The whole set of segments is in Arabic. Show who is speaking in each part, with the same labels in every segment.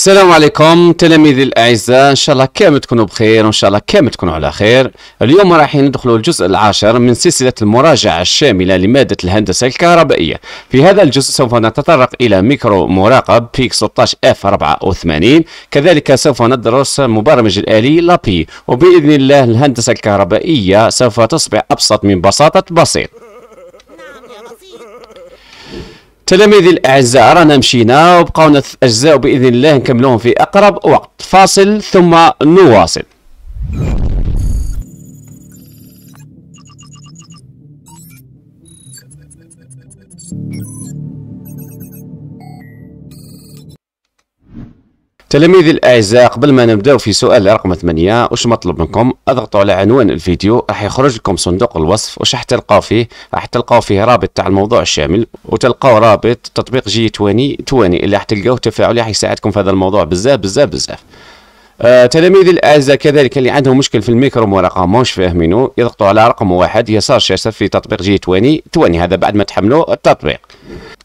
Speaker 1: السلام عليكم تلاميذي الاعزاء ان شاء الله كامل تكونوا بخير وان شاء الله كامل تكونوا على خير اليوم راح ندخلوا الجزء العاشر من سلسله المراجعه الشامله لماده الهندسه الكهربائيه في هذا الجزء سوف نتطرق الى ميكرو مراقب بيك 16 اف 84 كذلك سوف ندرس المبرمج الالي لابي وباذن الله الهندسه الكهربائيه سوف تصبح ابسط من بساطه بسيط تلاميذي الاعزاء رانا مشينا وبقاونا ثلاث اجزاء باذن الله نكملوهم في اقرب وقت فاصل ثم نواصل تلاميذي الاعزاء قبل ما نبداو في سؤال رقم 8 واش مطلوب منكم اضغطوا على عنوان الفيديو راح يخرج لكم صندوق الوصف واش راح تلقاو فيه راح تلقاو فيه رابط تاع الموضوع الشامل وتلقاو رابط تطبيق جي تواني تواني اللي راح تلقاوه تفاعلي راح يساعدكم في هذا الموضوع بزاف بزاف بزاف آه تلاميذي الاعزاء كذلك اللي عندهم مشكل في الميكرو مراقبه ماهوش فاهمينو يضغطوا على رقم واحد يسار الشاشه في تطبيق جي تواني تواني هذا بعد ما تحملوا التطبيق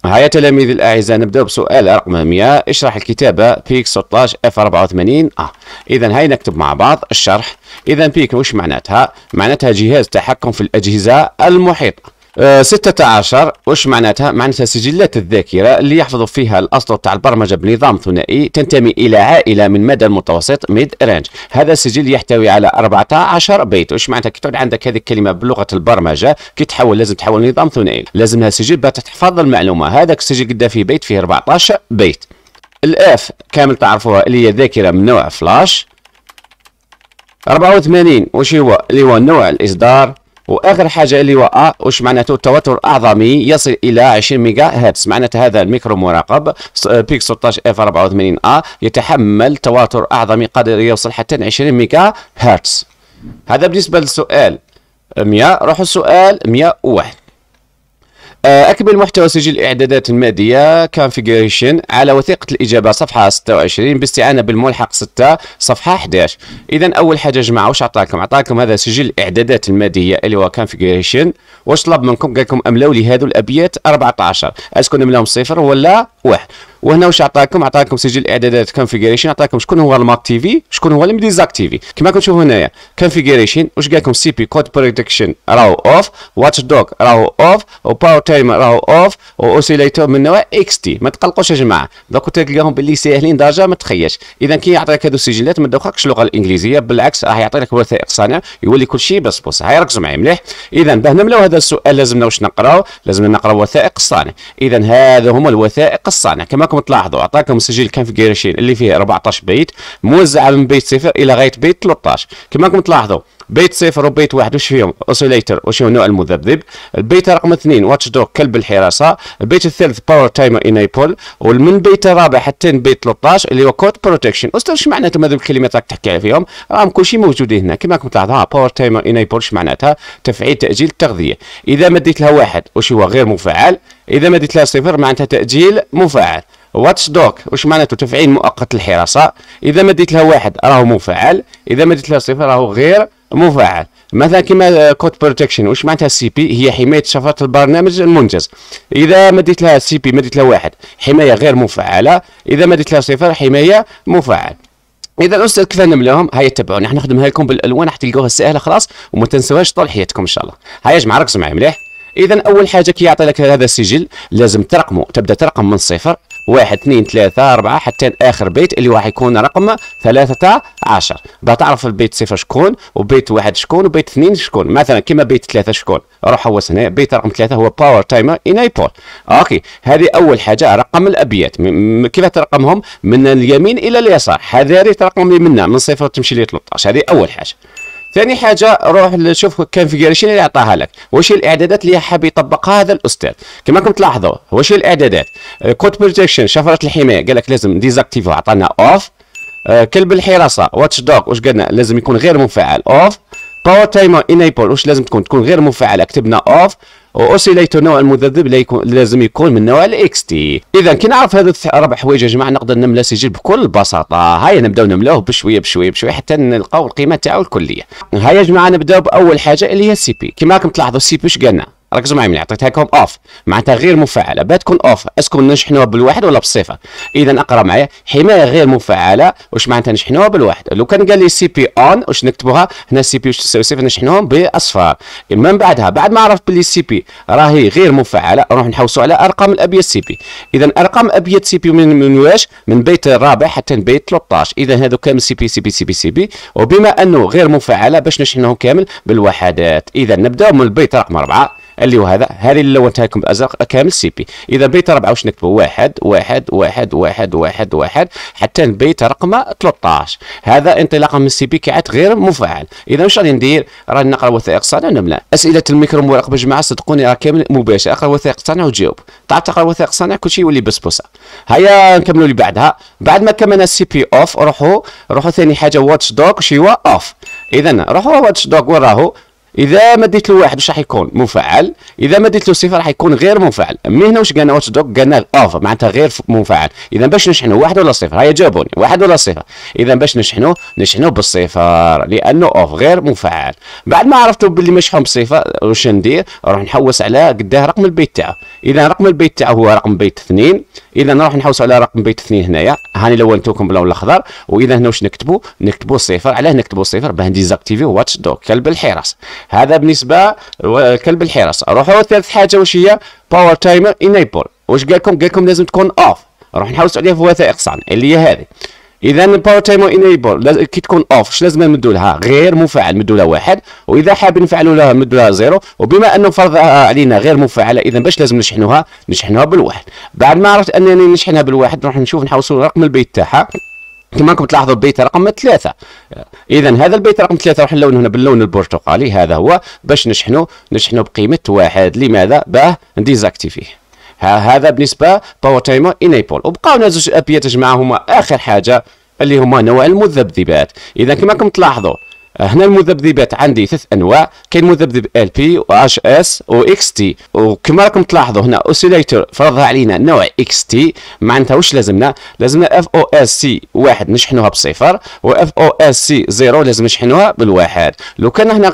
Speaker 1: هيا تلاميذ الأعزاء نبدأ بسؤال رقم 100 اشرح الكتابة بيك 16 اف 84 اه إذا هاي نكتب مع بعض الشرح إذا بيك وش معناتها؟ معناتها جهاز تحكم في الأجهزة المحيطة آه، ستة عشر وش معناتها؟ معناتها سجلات الذاكرة اللي يحفظ فيها الأصل تاع البرمجة بنظام ثنائي تنتمي إلى عائلة من مدى المتوسط ميد رينج، هذا السجل يحتوي على 14 بيت وش معناتها كي تعود عندك هذه الكلمة بلغة البرمجة كي تحول لازم تحول نظام ثنائي لازم لها سجل باش تحفظ المعلومة هذاك السجل قدا فيه بيت فيه 14 بيت الاف كامل تعرفوها اللي هي ذاكرة من نوع فلاش 84 وش هو اللي هو نوع الإصدار واخر حاجه اللي هو ا آه، واش معناته التوتر اعظمي يصل الى 20 ميجا هرتز معناته هذا الميكرو مراقب بيك 16 اف 84 ا آه، يتحمل توتر اعظمي قادر يوصل حتى 20 ميجا هرتز هذا بالنسبه للسؤال 100 روحوا السؤال 101 آه، أكمل محتوى سجل الإعدادات المادية كونفيجريشن على وثيقة الإجابة صفحة 26 باستعانة بالملحق 6 صفحة 11 إذا أول حاجة جماعة واش عطاكم عطاكم هذا سجل الإعدادات المادية اللي هو كونفيجريشن واش طلب منكم قال لكم أملاو لي هذو الأبيات 14 أسكن نملاهم صفر ولا واحد وهنا واش عطاكم عطاكم سجل اعدادات كونفيغريشن عطاكم شكون هو الماك في شكون هو اللي ديزاكتيفي كما كتشوفوا هنايا كونفيغريشن واش قال لكم سي بي كود بريدكشن راهو اوف واتش دوغ راهو اوف وباور تايمر راهو اوف واوسيليتور من نوع اكس تي ما تقلقوش يا جماعه دوك تلقاهم باللي ساهلين درجه ما تخياش اذا كي يعطيك هذو السجلات ما دوخكش اللغه الانجليزيه بالعكس راح يعطي لك وثائق صانع يولي كل شيء بصبوص ركزوا معايا مليح اذا باه نملاو هذا السؤال لازمنا واش نقراو لازمنا نقراو وثائق الصانع اذا هذا هما الوثائق الصانع كما راكم تلاحظوا عطاكم سجل جيرشين اللي فيه 14 بيت موزعه من بيت صفر الى غايه بيت 13 كما راكم تلاحظوا بيت صفر وبيت واحد وش فيهم اوسيليتر وش هو نوع المذبذب البيت رقم اثنين واتش دوغ كلب الحراسه البيت الثالث باور تايمر انيبل ومن بيت الرابع حتى بيت 13 اللي هو كود بروتكشن استاذ اش معناتهم هذو الكلمات راك تحكي فيهم راهم كل شيء موجودين هنا كما راكم تلاحظوا باور تايمر انيبل اش معناتها تفعيل تاجيل التغذيه اذا مديت لها واحد وش هو غير مفعل اذا مديت لها صفر معناتها تاجيل مفعل واتش دوك واش معناته تفعيل مؤقت الحراسه اذا ما ديت لها واحد راهو مفعل اذا ما ديت لها صفر راهو غير مفعل مثلا كيما كود بروتكشن واش معناتها سي بي هي حمايه شفره البرنامج المنجز اذا ما ديت لها سي بي ما ديت لها واحد حمايه غير مفعله اذا ما ديت لها صفر حمايه مفعل اذا الاستاذ كيف نملاهم هيا تبعوني راح نخدمها لكم بالالوان راح تلقوها سهله خلاص وما تنسوهاش طول حياتكم ان شاء الله هيا جماعه ركزوا معايا مليح اذا اول حاجه كي يعطي لك هذا السجل لازم ترقمه تبدا ترقم من صفر واحد اثنين ثلاثة أربعة حتى آخر بيت اللي راح يكون رقم ثلاثة عشر بتعرف البيت صفر شكون وبيت واحد شكون وبيت اثنين شكون مثلا كما بيت ثلاثة شكون روح هوس هنا بيت رقم ثلاثة هو باور تايمر بول اوكي هذه أول حاجة رقم الأبيات كيف ترقمهم من اليمين إلى اليسار حذاري ترقم لي منها من صفر تمشي ل 13 هذه أول حاجة ثاني حاجه روح شوف الكونفيجريشن اللي عطاها لك واش الاعدادات اللي حاب يطبقها هذا الاستاذ كما كنت تلاحظوا واش الاعدادات كود آه، بروتكشن شفره الحمايه قال لك لازم ديزاكتيفو عطانا اوف آه، كلب الحراسه واتش دوغ واش قالنا لازم يكون غير مفعل اوف باور تايمر انيبل واش لازم تكون تكون غير مفعلة كتبنا اوف اوسيليتور المذبذب لازم يكون من نوع الاكس تي اذا كي نعرف هذو اربع حوايج يا جماعه نقدر نملا سجل بكل بساطه هيا نبداو نملاوه بشويه بشويه بشويه حتى نلقاو القيمه تاعو الكليه هيا يا جماعه نبداو باول حاجه اللي هي السي بي كيما راكم تلاحظوا السي بي اش قالنا ركزوا معي عطيتها لكم اوف معناتها غير مفعله تكون اوف اسكو نشحنوها بالواحد ولا بالصفر اذا اقرا معايا حمايه غير مفعله واش معناتها نشحنوها بالواحد لو كان قال لي سي بي اون واش نكتبوها هنا سي بي واش تساوي صفر نشحنوهم باصفار من بعدها بعد ما عرفت بلي سي بي راهي غير مفعله نروح نحوسوا على ارقام الابيات سي بي اذا ارقام ابيات سي بي من, من واش من بيت الرابع حتى بيت 13 اذا هذو كامل سي بي سي بي سي بي سي بي وبما انه غير مفعله باش نشحنوهم كامل بالوحدات اذا نبداو من البيت رقم 4 اللي هو هذا هذه اللي لونتها لكم بالازرق كامل سي بي اذا بيت ربعه واش نكتبوا واحد واحد واحد واحد واحد واحد حتى البيت رقم 13 هذا انطلاقا من السي بي كيعاد غير مفعل اذا واش غادي ندير راني نقرا وثائق صنع نملا اسئله الميكرو مراقبه جماعه صدقوني راه كامل مباشر اقرا وثائق صنع وجاوب تعرف طيب، تقرا وثائق كل كلشي يولي بسبوسه هيا نكملوا اللي بعدها بعد ما كملنا السي بي اوف روحوا روحوا ثاني حاجه واتش دوغ شي هو اوف اذا روحوا واتش دوغ وين راهو اذا ما ديت له واحد واش راح يكون مفعل اذا ما ديت له صفر راح يكون غير مفعل من هنا واش قالنا واتش دوغ قالنا اوف معناتها غير مفعل اذا باش نشحنوا واحد ولا صفر هيا جاوبوني واحد ولا صفر اذا باش نشحنوا نشحنوا بالصفر لانه اوف غير مفعل بعد ما عرفتوا باللي مشحون بصفر واش ندير نروح نحوس على قداه رقم البيت تاعه اذا رقم البيت تاعه هو رقم بيت اثنين اذا نروح نحوس على رقم بيت اثنين هنايا هاني لونتوكم باللون الاخضر واذا هنا واش نكتبوا نكتبوا صفر علاه نكتبوا صفر باه ديزاكتيفي واتش دوك كلب الحراس هذا بالنسبه كلب الحراسه روحوا لثالث حاجه واش هي باور تايمر انيبل واش قال لكم قال لكم لازم تكون اوف نروح نحوسوا عليها في وثائق صان اللي هي هذه اذا باور تايمر انيبل كي تكون اوف اش لازم نمدوا لها غير مفعل مدوا لها واحد واذا حاب نفعلوا لها مدوا لها زيرو وبما انه فرض آه، آه، علينا غير مفعله اذا باش لازم نشحنوها نشحنوها بالواحد بعد ما عرفت انني نشحنها بالواحد نروح نشوف نحوسوا رقم البيت تاعها كما راكم تلاحظوا البيت رقم ثلاثة اذا هذا البيت رقم ثلاثة راح نلونه هنا باللون البرتقالي هذا هو باش نشحنو نشحنو بقيمة واحد لماذا باه نديزاكتيفيه هذا بالنسبة باور تايمر إنيبول وبقاو لنا زوج ابيات يا جماعة هما اخر حاجة اللي هما نوع المذبذبات اذا كما راكم تلاحظوا هنا المذبذبات عندي ثلاث انواع كاين مذبذب ال بي و اش اس و اكس تي وكما راكم تلاحظوا هنا اوسيليتور فرضها علينا نوع اكس تي معناتها واش لازمنا لازمنا اف او اس سي واحد نشحنوها بصفر و اف او اس سي زيرو لازم نشحنوها بالواحد لو كان هنا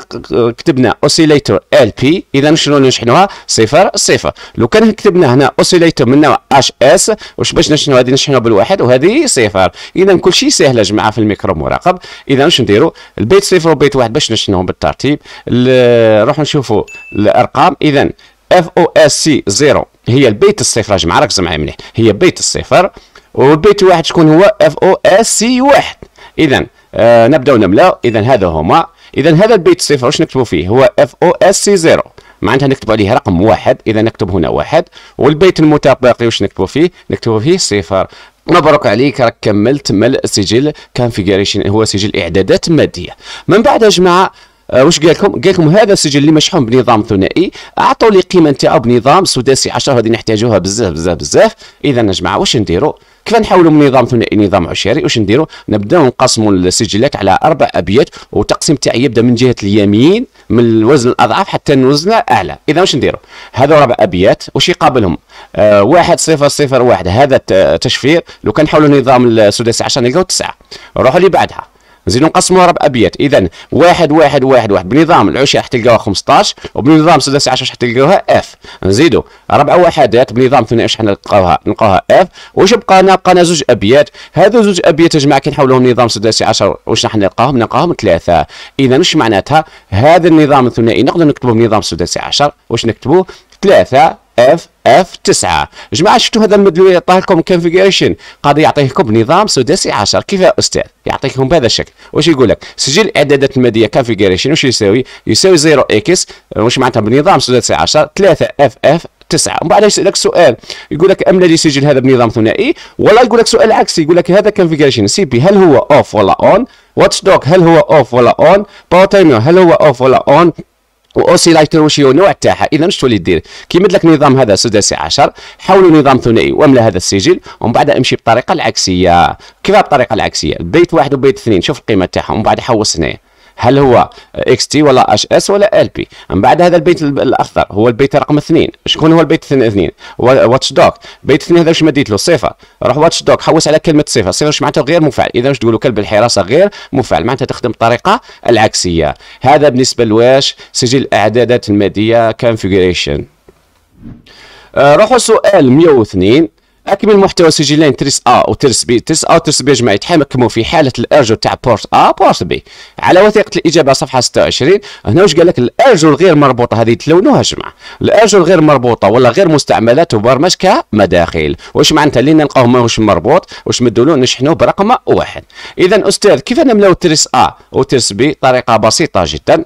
Speaker 1: كتبنا اوسيليتور ال بي اذا شنو نشحنوها صفر صفر لو كان كتبنا هنا اوسيليتور من نوع اش اس واش باش نشحنوها هذه نشحنوها بالواحد وهذه صفر اذا كل شيء سهل يا جماعه في الميكرو مراقب اذا واش نديروا البيت صفر وبيت واحد باش نشنوهم بالترتيب نروحوا نشوفوا الارقام اذا اف او اس سي زيرو هي البيت الصفر جمع ركز معايا مليح هي بيت الصفر والبيت واحد شكون هو اف او اس سي واحد اذا آه، نبداو نملاو اذا هذا هما اذا هذا البيت الصفر واش نكتبوا فيه هو اف او اس سي زيرو معناتها نكتب عليه رقم واحد اذا نكتب هنا واحد والبيت المتباقي واش نكتبوا فيه نكتبوا فيه صفر مبروك عليك راك كملت ملء سجل كان فيجريشن هو سجل اعدادات ماديه من بعد يا جماعه آه، واش قال لكم؟ قال لكم هذا السجل اللي مشحون بنظام ثنائي اعطوا لي قيمه نتاعو بنظام سداسي 10 هذه نحتاجوها بزاف بزاف بزاف اذا يا جماعه واش نديروا؟ كيف نحولوا من نظام ثنائي نظام عشري واش نديروا؟ نبداو نقسموا السجلات على اربع ابيات والتقسيم تاعي يبدا من جهه اليمين من الوزن الاضعف حتى الوزن اعلى اذا واش نديروا هذو ربع ابيات واش يقابلهم آه واحد صفر صفر واحد هذا تشفير لو كان حول نظام السداسي عشان نلقاو تسعه روحوا اللي بعدها نزيدو نقسموها ربع ابيات اذا واحد واحد واحد واحد بنظام العشاء حتلقاوها 15 وبنظام سداسي 10 حتلقاوها اف نزيدو ربع وحدات بنظام ثنائي شحال نلقاوها نلقاوها اف واش بقانا بقانا زوج ابيات هذو زوج ابيات يا جماعه كي نحولوهم نظام سداسي 10 واش راح نلقاهم نلقاهم ثلاثه اذا واش معناتها هذا النظام الثنائي نقدر نكتبوه بنظام سداسي 10 واش نكتبوه ثلاثه اف اف 9 جماعه شفتوا هذا المدلول اللي عطاه لكم كونفيجريشن قد يعطيكم نظام سداسي 10 كيف يا استاذ يعطيكم بهذا الشكل واش يقول لك سجل الاعدادات الماديه كونفيجريشن واش يساوي يساوي 0 اكس واش معناتها بالنظام سداسي 10 3 اف اف 9 ومن بعد يسالك سؤال يقول لك ام الذي سجل هذا بنظام ثنائي ولا يقول لك سؤال عكسي يقول لك هذا كونفيجريشن سي بي هل هو اوف ولا اون واتش دوك هل هو اوف ولا اون باور تايمر هل هو اوف ولا اون واوسيليتر واش هو النوع تاعها اذا شنو تولي دير كي يمد لك النظام هذا سداسي 10 حاولوا نظام ثنائي واملا هذا السجل ومن بعد امشي بالطريقه العكسيه كيف الطريقه العكسيه بيت واحد وبيت اثنين شوف القيمه تاعهم ومن بعد حوس هنايا هل هو اكس تي ولا اش اس ولا ال بي من بعد هذا البيت الاخضر هو البيت رقم اثنين شكون هو البيت اثنين واتش دوك بيت اثنين هذا واش مديت له صفه روح واتش دوك حوس على كلمه صفه صفه واش معناتها غير مفعل اذا واش تقولوا كلب الحراسه غير مفعل معناتها تخدم الطريقه العكسيه هذا بالنسبه لواش سجل الاعدادات الماديه آه، كونفيجريشن روحوا سؤال 102 اكمل محتوى سجلين ترس ا وترس بي ترس ا وترس بي جماعه يتحكموا في حاله الارجو تاع بورت ا بورت بي على وثيقه الاجابه صفحه 26 هنا واش قال لك الارجو الغير مربوطه هذه تلونوها جماعه الارجو الغير مربوطه ولا غير مستعمله تبرمج كمداخيل واش معناتها اللي نلقاوه ماهوش مربوط واش مدلو نشحنوه برقم واحد اذا استاذ كيف نملاو ترس ا وترس بي طريقه بسيطه جدا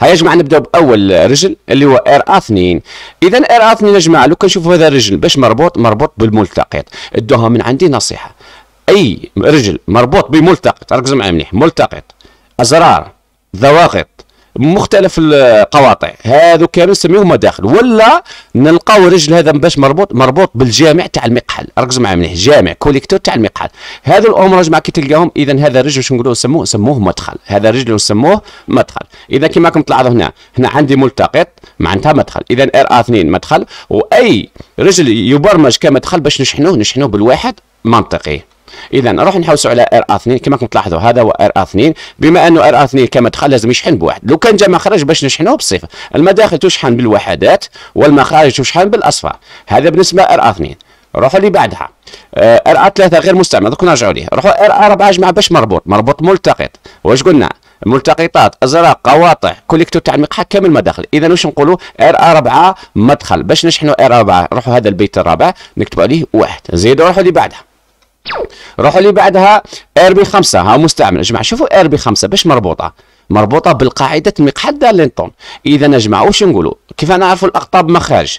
Speaker 1: هيا يا جماعه نبداو باول رجل اللي هو ار ا 2 اذا ار ا 2 يا جماعه لو كنشوفوا هذا الرجل باش مربوط مربوط بالملك ملتقط ادوها من عندي نصيحه اي رجل مربوط بملتقط ركز معي منيح ملتقط ازرار ضواغط مختلف القواطع هذو كانوا نسميوهم مداخل ولا نلقاو رجل هذا باش مربوط مربوط بالجامع تاع المقحل ركزوا معايا مليح جامع كوليكتور تاع المقحل هذو الامراج مع كي تلقاهم اذا هذا الرجل واش نقولوا نسموه نسموه مدخل هذا الرجل نسموه مدخل اذا كما راكم تلاحظوا هنا هنا عندي ملتقط معناتها مدخل اذا ار ا 2 مدخل واي رجل يبرمج كمدخل باش نشحنوه نشحنوه بالواحد منطقي اذا نروح نحوسوا على ار ا 2 كما راكم تلاحظوا هذا هو ار ا 2 بما انه ار ا 2 كمدخل لازم يشحن بواحد لو كان جا مخرج باش نشحنه بالصفر المداخل تشحن بالوحدات والمخارج تشحن بالاصفار هذا بالنسبه ار ا 2 روحوا اللي بعدها ار ا 3 غير مستعمل دوك نرجعوا ليه روحوا ار ا 4 جمع باش مربوط مربوط ملتقط واش قلنا ملتقطات ازرق قواطع كوليكتور تاع المقحه كامل مداخل اذا واش نقولوا ار 4 مدخل باش نشحنوا ار 4 روحوا هذا البيت الرابع نكتبوا عليه واحد زيدوا روحوا اللي بعدها روحوا لي بعدها ار بي 5 ها مستعمل يا جماعه شوفوا ار بي 5 باش مربوطه مربوطه بالقاعده المقحدة دار لينطون اذا يا جماعه واش نقولوا كيف نعرفوا الاقطاب مخارج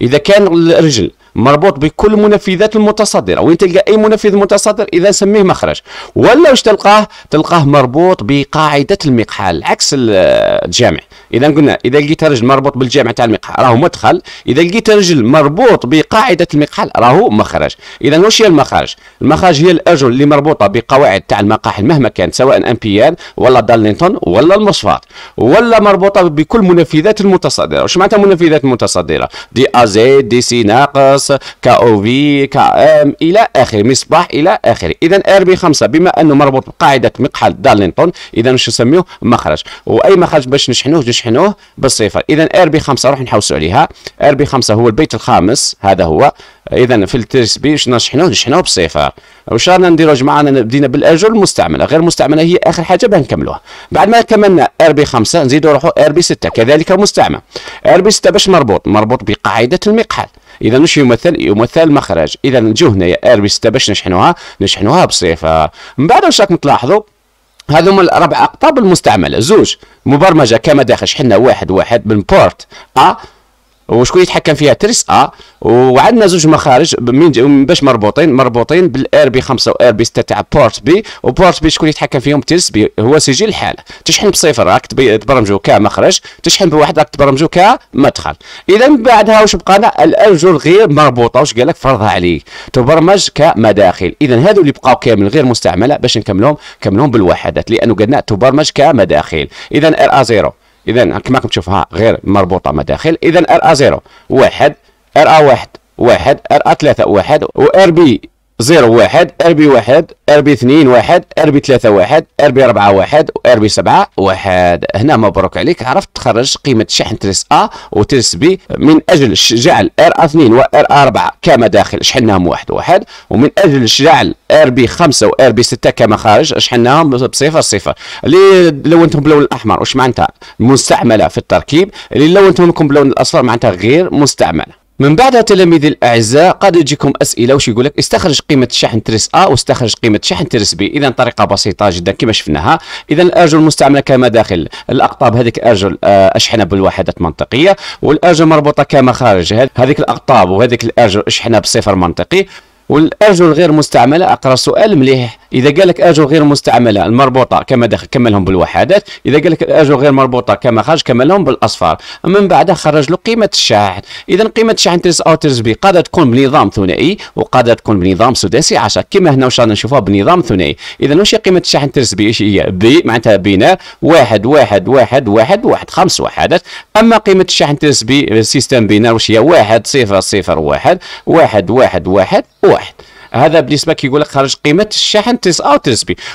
Speaker 1: اذا كان الرجل مربوط بكل منفذات المتصدر وين تلقى اي منفذ متصدر اذا سميه مخرج ولا واش تلقاه تلقاه مربوط بقاعده المقحال عكس الجامع اذا قلنا اذا لقيت رجل مربوط بالجامع تاع المقحال راهو مدخل اذا لقيت رجل مربوط بقاعده المقحال راهو مخرج اذا واش هي المخارج المخارج هي الارجل اللي مربوطه بقواعد تاع المقاحل مهما كانت سواء امبيان ولا دالينتون ولا المصفات ولا مربوطه بكل منفذات المتصدره واش معناتها منفذات المتصدره دي ازي دي سي ناقص كاس كاو في كام الى اخره مصباح الى اخره اذا ار بي 5 بما انه مربوط بقاعده مقحل دالينتون اذا شو نسميوه مخرج واي مخرج باش نشحنوه نشحنوه بالصفر اذا ار بي 5 نروح نحوسوا عليها ار بي 5 هو البيت الخامس هذا هو اذا في الترس بي نشحنوه نشحنوه بصفر واش رانا نديروا جماعه بدينا بالاجر المستعمله غير المستعمله هي اخر حاجه باه نكملوها بعد ما كملنا ار بي 5 نزيدوا نروحوا ار بي 6 كذلك مستعمل ار بي 6 باش مربوط مربوط بقاعده المقحل اذا مش يمثل يمثل مخرج اذا نجو هنايا ار بي 6 باش نشحنوها نشحنوها بصفه من بعد واش راكم تلاحظوا هذوما الاربع اقطاب المستعمله زوج مبرمجه كما داخل شحنا واحد واحد من بورت ا وشكون يتحكم فيها ترس ا آه. وعندنا زوج مخارج من باش مربوطين مربوطين بالار بي 5 وار بي 6 تاع بورت بي وبورت بي شكون يتحكم فيهم ترس بي هو سجل الحاله تشحن بصفر راك تبرمجو كمخرج تشحن بواحد راك تبرمجو كمدخل اذا بعدها واش بقانا الارجل غير مربوطه واش قال لك فرضها عليك تبرمج كمداخل اذا هذو اللي بقاو كامل غير مستعمله باش نكملهم كملهم بالوحدات لانه قلنا تبرمج كمداخل اذا ار ا 0 اذا كما راكم تشوفها غير مربوطه مداخل اذا ار ا 0 واحد ار ا واحد واحد ار ا 3 واحد و ار بي زير واحد اربي واحد اربي اثنين واحد اربي ثلاثة واحد اربي ربعة واحد واربي سبعة واحد هنا مبروك عليك عرفت تخرج قيمة شحن تريس ا اه وتريس بي من اجل جعل ار اثنين وار اربعة كما داخل شحناهم واحد واحد ومن اجل جعل ار بي خمسة وار بي ستة كما خارج شحناهم بصفر صفر اللي لونتهم بلون الاحمر وش معناتها مستعملة في التركيب اللي لونتهم لكم بلون الاصفر معناتها غير مستعملة من بعدها تلاميذي الاعزاء قد تجيكم اسئله واش يقول لك استخرج قيمه شحن تريس ا واستخرج قيمه شحن تريس بي اذا طريقه بسيطه جدا كما شفناها اذا الارجل المستعمله كما داخل الاقطاب هذيك ارجل آه، اشحنه بالوحدات منطقيه والارجل مربوطه خارج هذيك الاقطاب وهذيك الارجل اشحنه بصفر منطقي والارجل غير مستعمله اقرا سؤال مليح اذا قال لك اجو غير مستعمله المربوطه كما دخل كملهم بالوحدات اذا قال لك اجو غير مربوطه كما خرج كملهم بالاصفار من بعدها خرج له قيمه الشاحن اذا قيمه الشاحن ترس او ترس بي قادرة تكون بنظام ثنائي وقادرة تكون بنظام سداسي 10 كما هنا واش رانا نشوفها بنظام ثنائي اذا واش هي قيمه الشاحن ترس بي ايش هي بي معناتها بينار واحد واحد واحد واحد واحد خمس وحدات اما قيمه الشاحن ترس بي سيستم بينار واش هي واحد صفر صفر واحد واحد واحد واحد واحد هذا بالنسبه كيقول لك خرج قيمه الشحن 9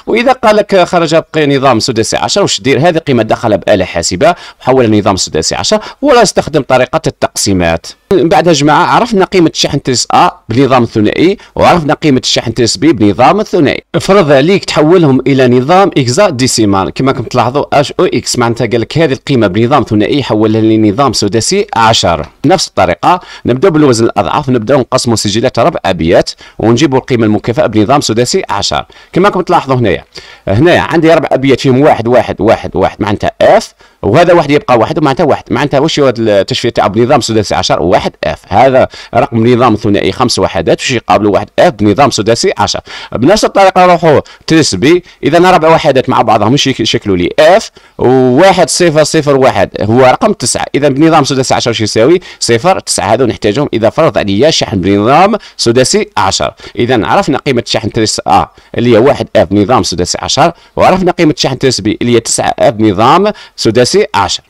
Speaker 1: واذا قال لك خرج نظام سداسي 10 واش دير هذه قيمه دخل باله حاسبه وحولها نظام سداسي 10 ولا استخدم طريقه التقسيمات بعد جماعه عرفنا قيمه الشحن تريس ا بنظام ثنائي وعرفنا قيمه الشحن تريس بي بنظام ثنائي فرض عليك تحولهم الى نظام اكزا ديسيمال كما راكم تلاحظوا اش او اكس معناتها قال لك هذه القيمه بنظام ثنائي حولها لنظام سداسي 10 نفس الطريقه نبدا بالوزن الأضعاف نبداو نقسموا سجلات ربع ابيات ونجيبوا القيمه المكافاه بنظام سداسي 10 كما راكم تلاحظوا هنايا هنايا عندي ربع ابيات فيهم واحد واحد واحد واحد معناتها اف وهذا واحد يبقى واحد ومعناتها واحد معناتها واش هو التشفير تاع بنظام سداسي 10 واحد اف هذا رقم نظام ثنائي خمس وحدات واش يقابلوا واحد اف بنظام سداسي 10 بنفس الطريقه نروحوا تريس بي اذا ربع وحدات مع بعضهم يشكلوا لي اف وواحد صفر صفر واحد هو رقم تسعه اذا بنظام سداسي 10 واش يساوي صفر تسعه هذو نحتاجهم اذا فرض عليا شحن بنظام سداسي 10 اذا عرفنا قيمه شحن تريس ا اللي هي واحد اف بنظام سداسي 10 وعرفنا قيمه شحن تريس بي اللي هي 9 اف بنظام سداسي سي 10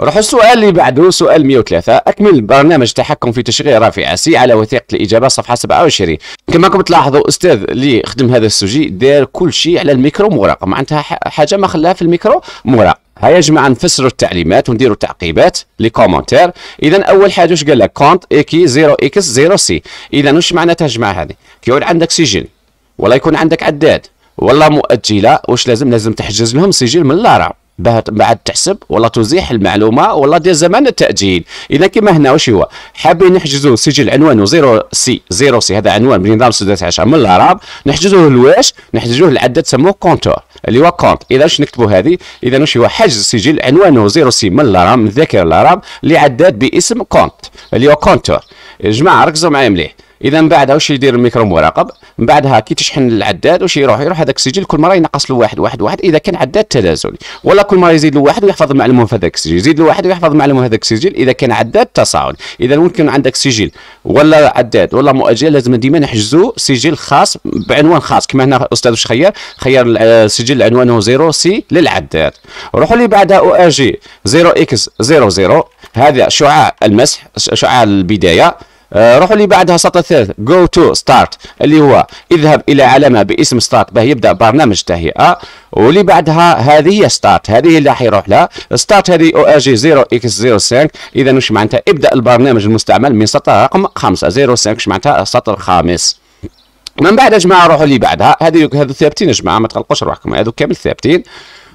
Speaker 1: روحوا السؤال اللي بعده سؤال 103 اكمل برنامج تحكم في تشغيل رافعه سي على وثيقه الاجابه صفحه 27 كما راكم تلاحظوا استاذ اللي خدم هذا السوجي دار كل شيء على الميكرو مغلق معناتها حاجه ما خلاها في الميكرو مغلق ها يا جماعه نفسروا التعليمات ونديروا تعقيبات لي كومونتير اذا اول حاجه واش قال لك كونت اي كي 0 اكس 0 سي اذا واش معناتها يا جماعه هذه كيعود عندك سجل ولا يكون عندك عداد ولا مؤجله واش لازم لازم تحجز لهم سجل من لارا بعد تحسب ولا تزيح المعلومه ولا ديال زمان التاجيل اذا كما هنا واش هو حابين نحجزوا سجل عنوانه 0 سي 0 سي هذا عنوان بنظام السداسي 10 من العرب نحجزوه لواش نحجزوه لعده تسموه كونتور اللي هو كونت اذا واش نكتبوا هذه اذا واش هو حجز سجل عنوانه 0 سي من العرب من الذاكره العرب لعدات باسم كونت اللي هو كونتور يا جماعه ركزوا معايا مليح اذا من بعدها واش يدير الميكرو مراقب من بعدها كي تشحن العداد واش يروح يروح هذاك السجل كل مره ينقص له واحد واحد واحد اذا كان عداد تنازلي ولا كل مره يزيد له واحد ويحفظ المعلومه في هذاك السجل يزيد له واحد ويحفظ المعلومه في هذاك السجل اذا كان عداد تصاعد اذا ممكن عندك سجل ولا عداد ولا مؤجل لازم ديما نحجزوا سجل خاص بعنوان خاص كما هنا الاستاذ واش خير خير السجل عنوانه 0 سي للعداد روحوا لي بعدها او ار جي 0 اكس 00 هذا شعاع المسح شعاع البدايه آه، روحوا لي بعدها السطر الثالث جو تو ستارت اللي هو اذهب الى علامه باسم ستارت باه يبدا برنامج التهيئه واللي بعدها هذه هي ستارت هذه اللي راح يروح لها ستارت هذه او اجي جي 0 اكس 05 اذا واش معناتها ابدا البرنامج المستعمل من سطر رقم 5 05 واش معناتها السطر الخامس من بعد يا جماعه روحوا لي بعدها هذه هذو ثابتين يا جماعه ما تقلقوش روحكم هذو كامل ثابتين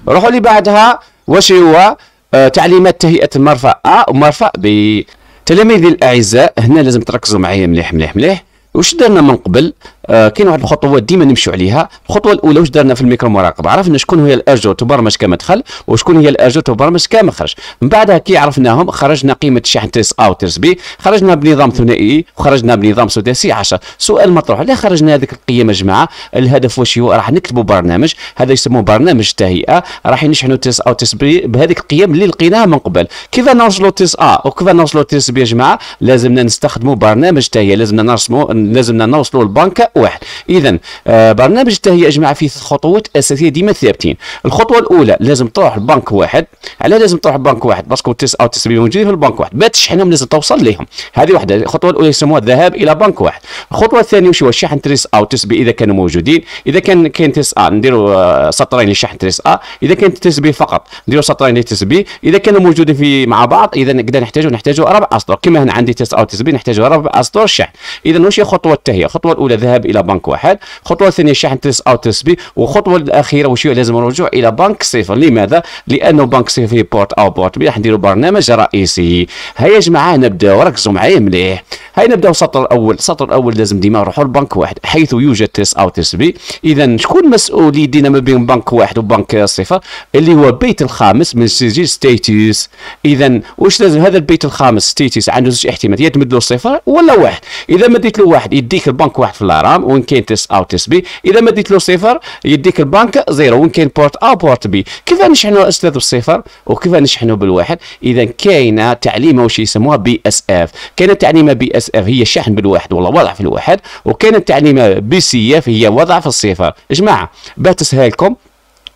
Speaker 1: روحوا لي بعدها واش هو آه تعليمات تهيئه المرفأ ا ومرفأ بي تلاميذي الاعزاء هنا لازم تركزوا معايا مليح مليح مليح واش درنا من قبل آه كاين واحد الخطوات ديما نمشوا عليها الخطوه الاولى واش درنا في الميكرو مراقبه عرفنا شكون هي الاجور تبرمج كمدخل وشكون هي الاجور تبرمج كمخرج من بعدها كي عرفناهم خرجنا قيمه الشحن تيس او تيس بي خرجنا بنظام ثنائي وخرجنا بنظام سداسي 10 سؤال مطروح لا خرجنا هذيك القيم يا جماعه الهدف واش هو راح نكتبوا برنامج هذا يسموه برنامج تهيئه راح نشحنوا تيس او تيس بي بهذيك القيم اللي لقيناها من قبل كيف نوصلوا تيس ا وكيف نوصلوا تيس بي يا جماعه لازمنا نستخدموا برنامج تهيئه لازمنا نرسموا لازمنا نوصلوا البنك واحد اذا آه، برنامج التهيئه يا جماعه فيه خطوات اساسيه ديما ثابتين الخطوه الاولى لازم تروح لبنك واحد على لازم تروح لبنك واحد باسكو التسعه والتسعين موجودين في البنك واحد بات تشحنهم لازم توصل لهم هذه واحده الخطوه الاولى يسموها الذهاب الى بنك واحد الخطوه الثانيه وش هو شحن تريس او تسبي اذا كانوا موجودين اذا كان كاين تريس ا آه، نديروا آه، سطرين لشحن تريس ا اذا كانت تسبي فقط نديروا سطرين بي اذا كانوا موجودين في مع بعض اذا كذا نحتاجوا نحتاجوا ربع اسطر كما هنا عندي تسعه وتسبي نحتاجوا ربع اسطر شحن اذا وش هي خطوه التهيئه الخطوه الاولى ذهاب الذهاب الى بنك واحد الخطوه الثانيه شحن تيست او تريس بي والخطوه الاخيره وشويه لازم الرجوع الى بنك صفر لماذا لانه بنك صفر فيه بورت او بورت بي راح نديروا برنامج رئيسي هيا يا جماعه نبداو ركزوا معايا مليح هيا نبداو السطر الاول السطر الاول لازم ديما نروحوا لبنك واحد حيث يوجد تيست او تريس بي اذا شكون مسؤول يدينا ما بين بنك واحد وبنك صفر اللي هو بيت الخامس من سجل ستيتيس اذا واش لازم هذا البيت الخامس ستيتيس عنده زوج احتمالات يا تمد له صفر ولا واحد اذا مديت له واحد يديك البنك واحد في لارا تمام وين كاين تيست او تيست بي اذا ما ديت له صفر يديك البنك زيرو وين كاين بورت او بورت بي كيف نشحنوا الاستاذ بالصفر وكيف نشحنوا بالواحد اذا كاينه تعليمه وش يسموها بي اس اف كاينه تعليمه بي اس اف هي شحن بالواحد ولا وضع في الواحد وكاينه تعليمه بي سي اف هي وضع في الصفر جماعه باه تسهلكم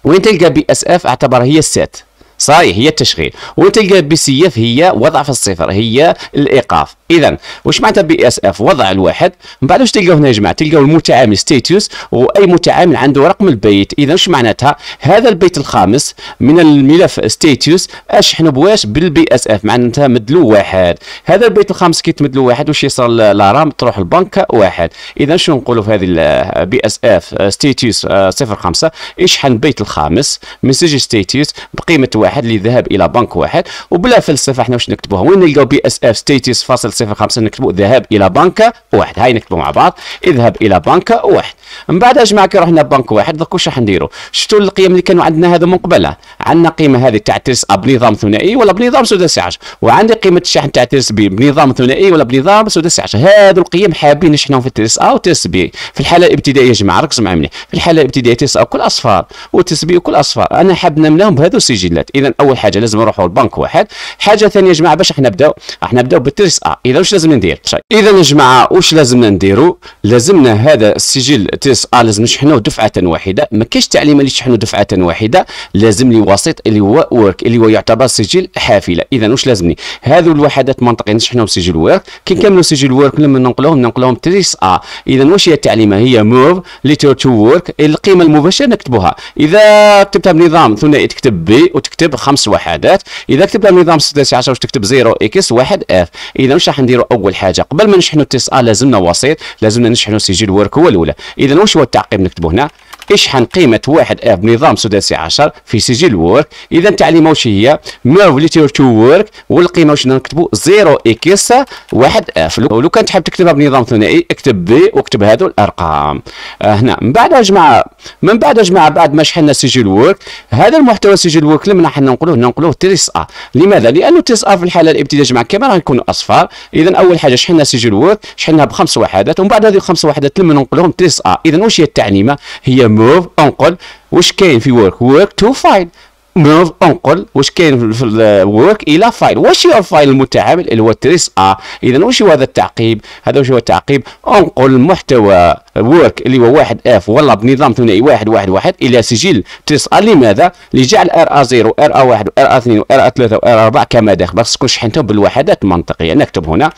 Speaker 1: وين تلقى بي اس اف اعتبر هي السات صحيح هي التشغيل وتلقى بي سي اف هي وضع في الصفر هي الايقاف اذا واش معناتها بي اس اف وضع الواحد من بعد واش تلقاو هنا يا جماعه تلقاو المتعامل ستيتوس واي متعامل عنده رقم البيت اذا واش معناتها هذا البيت الخامس من الملف ستيتوس اشحنوا بواش بالبي اس اف معناتها مدلو واحد هذا البيت الخامس كي تمدلو واحد واش يصير لا رام تروح البنك واحد اذا شنو نقولوا في هذه البي اس اف ستيتوس 05 اشحن البيت الخامس مسج ستيتوس بقيمه واحد للذهاب الى بنك واحد وبلا فلسفه احنا واش نكتبوها وين نلقاو بي اس اف ستيتوس فاصل صفر خمسة نكتبوا ذهاب إلى بنك واحد هاي نكتبوا مع بعض اذهب إلى بنك واحد من بعد يا جماعة كي رحنا بنك واحد دوك واش راح نديروا شفتوا القيم اللي كانوا عندنا هذا من قبل عندنا قيمة هذه تاع أ بنظام ثنائي ولا بنظام سداسي عشر وعندي قيمة الشحن تاع ترس بي بنظام ثنائي ولا بنظام سداسي عشر هذو القيم حابين نشحنهم في ترس أ وترس بي في الحالة الابتدائية يا جماعة ركزوا معايا مليح في الحالة الابتدائية ترس أ كل أصفار وترس بي كل أصفار أنا حاب نملاهم بهذو السجلات إذا أول حاجة لازم نروحوا لبنك واحد حاجة ثانية يا جماعة باش راح نبداو راح نبداو بالترس أ اذا واش لازم ندير طيب اذا يا جماعه واش لازمنا نديرو لازمنا هذا السجل تيس ا آه، لازم نشحنوه دفعه واحده ما كاينش تعليم اللي تشحنوا دفعه واحده لازم لي وسيط اللي هو ورك اللي هو يعتبر سجل حافله اذا واش لازمني هذو الوحدات منطقي نشحنوهم سجل ورك كي نكملوا سجل ورك لما ننقلوهم ننقلوهم اس ا آه. اذا واش هي التعليمه هي موف ليتر تو ورك القيمه المباشره نكتبوها اذا كتبتها بنظام ثنائي تكتب بي وتكتب خمس وحدات اذا كتبتها بنظام 16 واش تكتب 0 اكس 1 اف اذا واش راح نديروا اول حاجه قبل ما نشحنوا التيست ا لازمنا وسيط لازمنا نشحنوا سجل ورك هو الاولى اذا واش هو التعقيب نكتبوا هنا اشحن قيمة واحد اب نظام سداسي 10 في سجل وورك اذا التعليمه واش هي ليتر تو وورك والقيمه واش نكتبوا 0 اكس 1 اف لو كان تحب تكتبها بنظام ثنائي اكتب بي واكتب هذو الارقام آه هنا من بعد يا جماعه من بعد يا جماعه بعد ما شحنا سجل وورك هذا المحتوى سجل وورك لما حنا نقولوه هنا نقولوه تريس ا لماذا لانه تريس ا في الحاله الابتدائيه جماعه كما راح يكونوا اصفار اذا اول حاجه شحنا سجل وورك شحناها بخمس وحدات ومن بعد هذه الخمس وحدات لما نقولوهم تريس ا اذا واش هي التعليمه هي موف انقل واش كاين في ورك ورك تو فايل موف انقل واش كاين في الورك الى فايل واش هو الفايل المتعامل اللي هو تريس ا اذا واش هو هذا التعقيب هذا واش هو التعقيب انقل محتوى ورك اللي هو واحد اف ولا بنظام ثنائي واحد واحد واحد الى سجل تريس ا لماذا لجعل ار ا زيرو ار ا واحد ار ا اثنين ار ا ثلاثه ار ا 4 كمداخل بس تكون شحنتهم بالوحدات المنطقيه نكتب هنا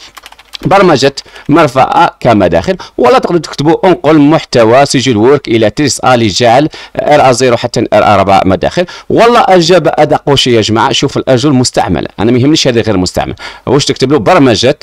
Speaker 1: برمجة مرفأة كمداخل ولا تقدر تكتبوا انقل محتوى سجل وورك الى تيس ا لجعل ار ا زيرو حتى ار ربع مداخل والله اجاب ادق وش يا جماعه شوف الاجر المستعمل انا ما يهمنيش هذا غير مستعمل واش تكتب له برمجة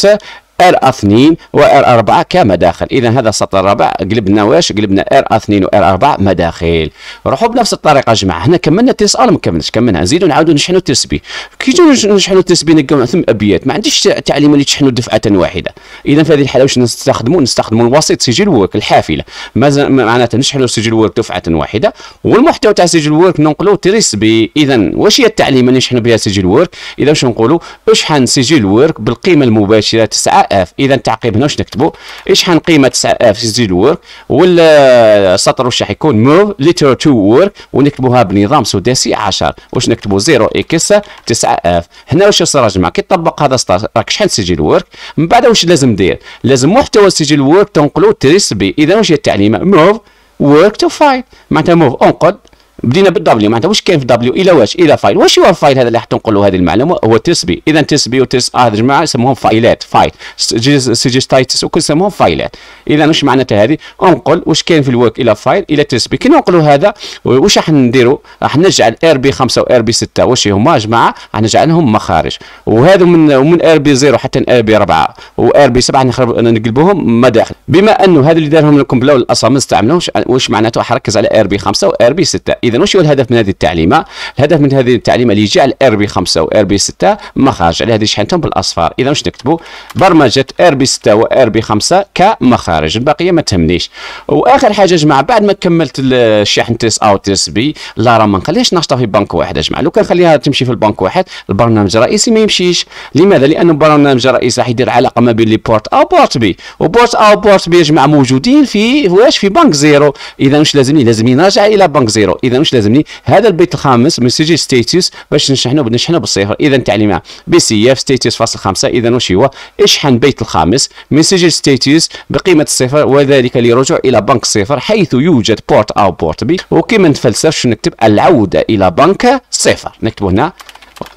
Speaker 1: ار اثنين وار اربعة كمداخل اذا هذا السطر الرابع قلبنا واش قلبنا ار اثنين وار اربعة مداخل روحوا بنفس الطريقه يا جماعه هنا كملنا ار ما كملناش كملنا نزيدوا نعاودوا نشحنوا التسبيح كي جو نشحنوا التسبيح نلقاو ثم ابيات ما عنديش تعليم اللي تشحنوا دفعه واحده اذا في هذه الحاله واش نستخدموا نستخدموا الوسيط سجل وورك الحافله معناتها نشحنوا سجل وورك دفعه واحده والمحتوى تاع سجل وورك ننقلوا تريسبي اذا واش هي التعليم اللي نشحنوا بها سجل وورك اذا واش نقولوا اشحن سجل وورك بالقيمه المباشره 9 اف اذا التعقيب هنا واش نكتبوا اشحن قيمه 9 اف زيد ورك والسطر واش راح يكون مو ليتر تو ورك ونكتبوها بنظام سداسي 10 واش نكتبوا 0 اكس 9 اف هنا واش يصير اجمع كي طبق هذا السطر راك شحال سجل ورك من بعد واش لازم دير لازم محتوى السجل ورك تنقلو تريس بي اذا واش هي التعليمه موف ورك تو فايل معناتها موف انقد بدينا بالدبليو معناتها واش كاين في دبليو الى واش الى فايل واش هو الفايل هذا اللي راح تنقلوا هذه المعلومه هو تيس بي اذا تيس بي وتيس ا هذه جماعه يسموهم فايلات فايل سيجيس وكل يسموهم فايلات اذا واش معناتها هذه انقل واش كاين في الورك الى فايل الى تيس بي كي ننقلوا هذا واش راح نديروا راح نجعل ار بي 5 وار بي 6 واش هما جماعه راح نجعلهم مخارج وهذا من ومن ار بي 0 حتى ار بي 4 وار بي 7 نقلبوهم مداخل بما انه هذا اللي دارهم لكم الاصلا ما استعملوش واش معناته راح نركز على ار بي 5 وار بي 6 اذا وش هو الهدف من هذه التعليمه الهدف من هذه التعليمه اللي جاء الار بي 5 وار بي 6 مخارج على هذه شحنتهم بالاصفار اذا وش نكتبوا برمجه ار بي 6 وار بي 5 كمخارج الباقيه ما تهمنيش واخر حاجه يا جماعه بعد ما كملت الشحن تيس او تيس بي لا راه ما نخليهاش ناشطه في بنك واحد يا جماعه لو كان خليها تمشي في البنك واحد البرنامج الرئيسي ما يمشيش لماذا لان البرنامج الرئيسي راح يدير علاقه ما بين لي بورت او بورت بي وبورت او بورت بي يا جماعه موجودين في واش في بنك زيرو اذا واش لازمني لازمني نرجع الى بنك زيرو اذا اذا مش لازمني هذا البيت الخامس مسجل ستيتس باش نشحنه بنشحنه بالصفر اذا تعليمها بي سي اف ستيتس فاصل 5 اذا واش هو اشحن بيت الخامس مسجل ستيتس بقيمه الصفر وذلك للرجوع الى بنك صفر حيث يوجد بورت او بورت بي وكما نتفلسفش نكتب العوده الى بنك صفر نكتب هنا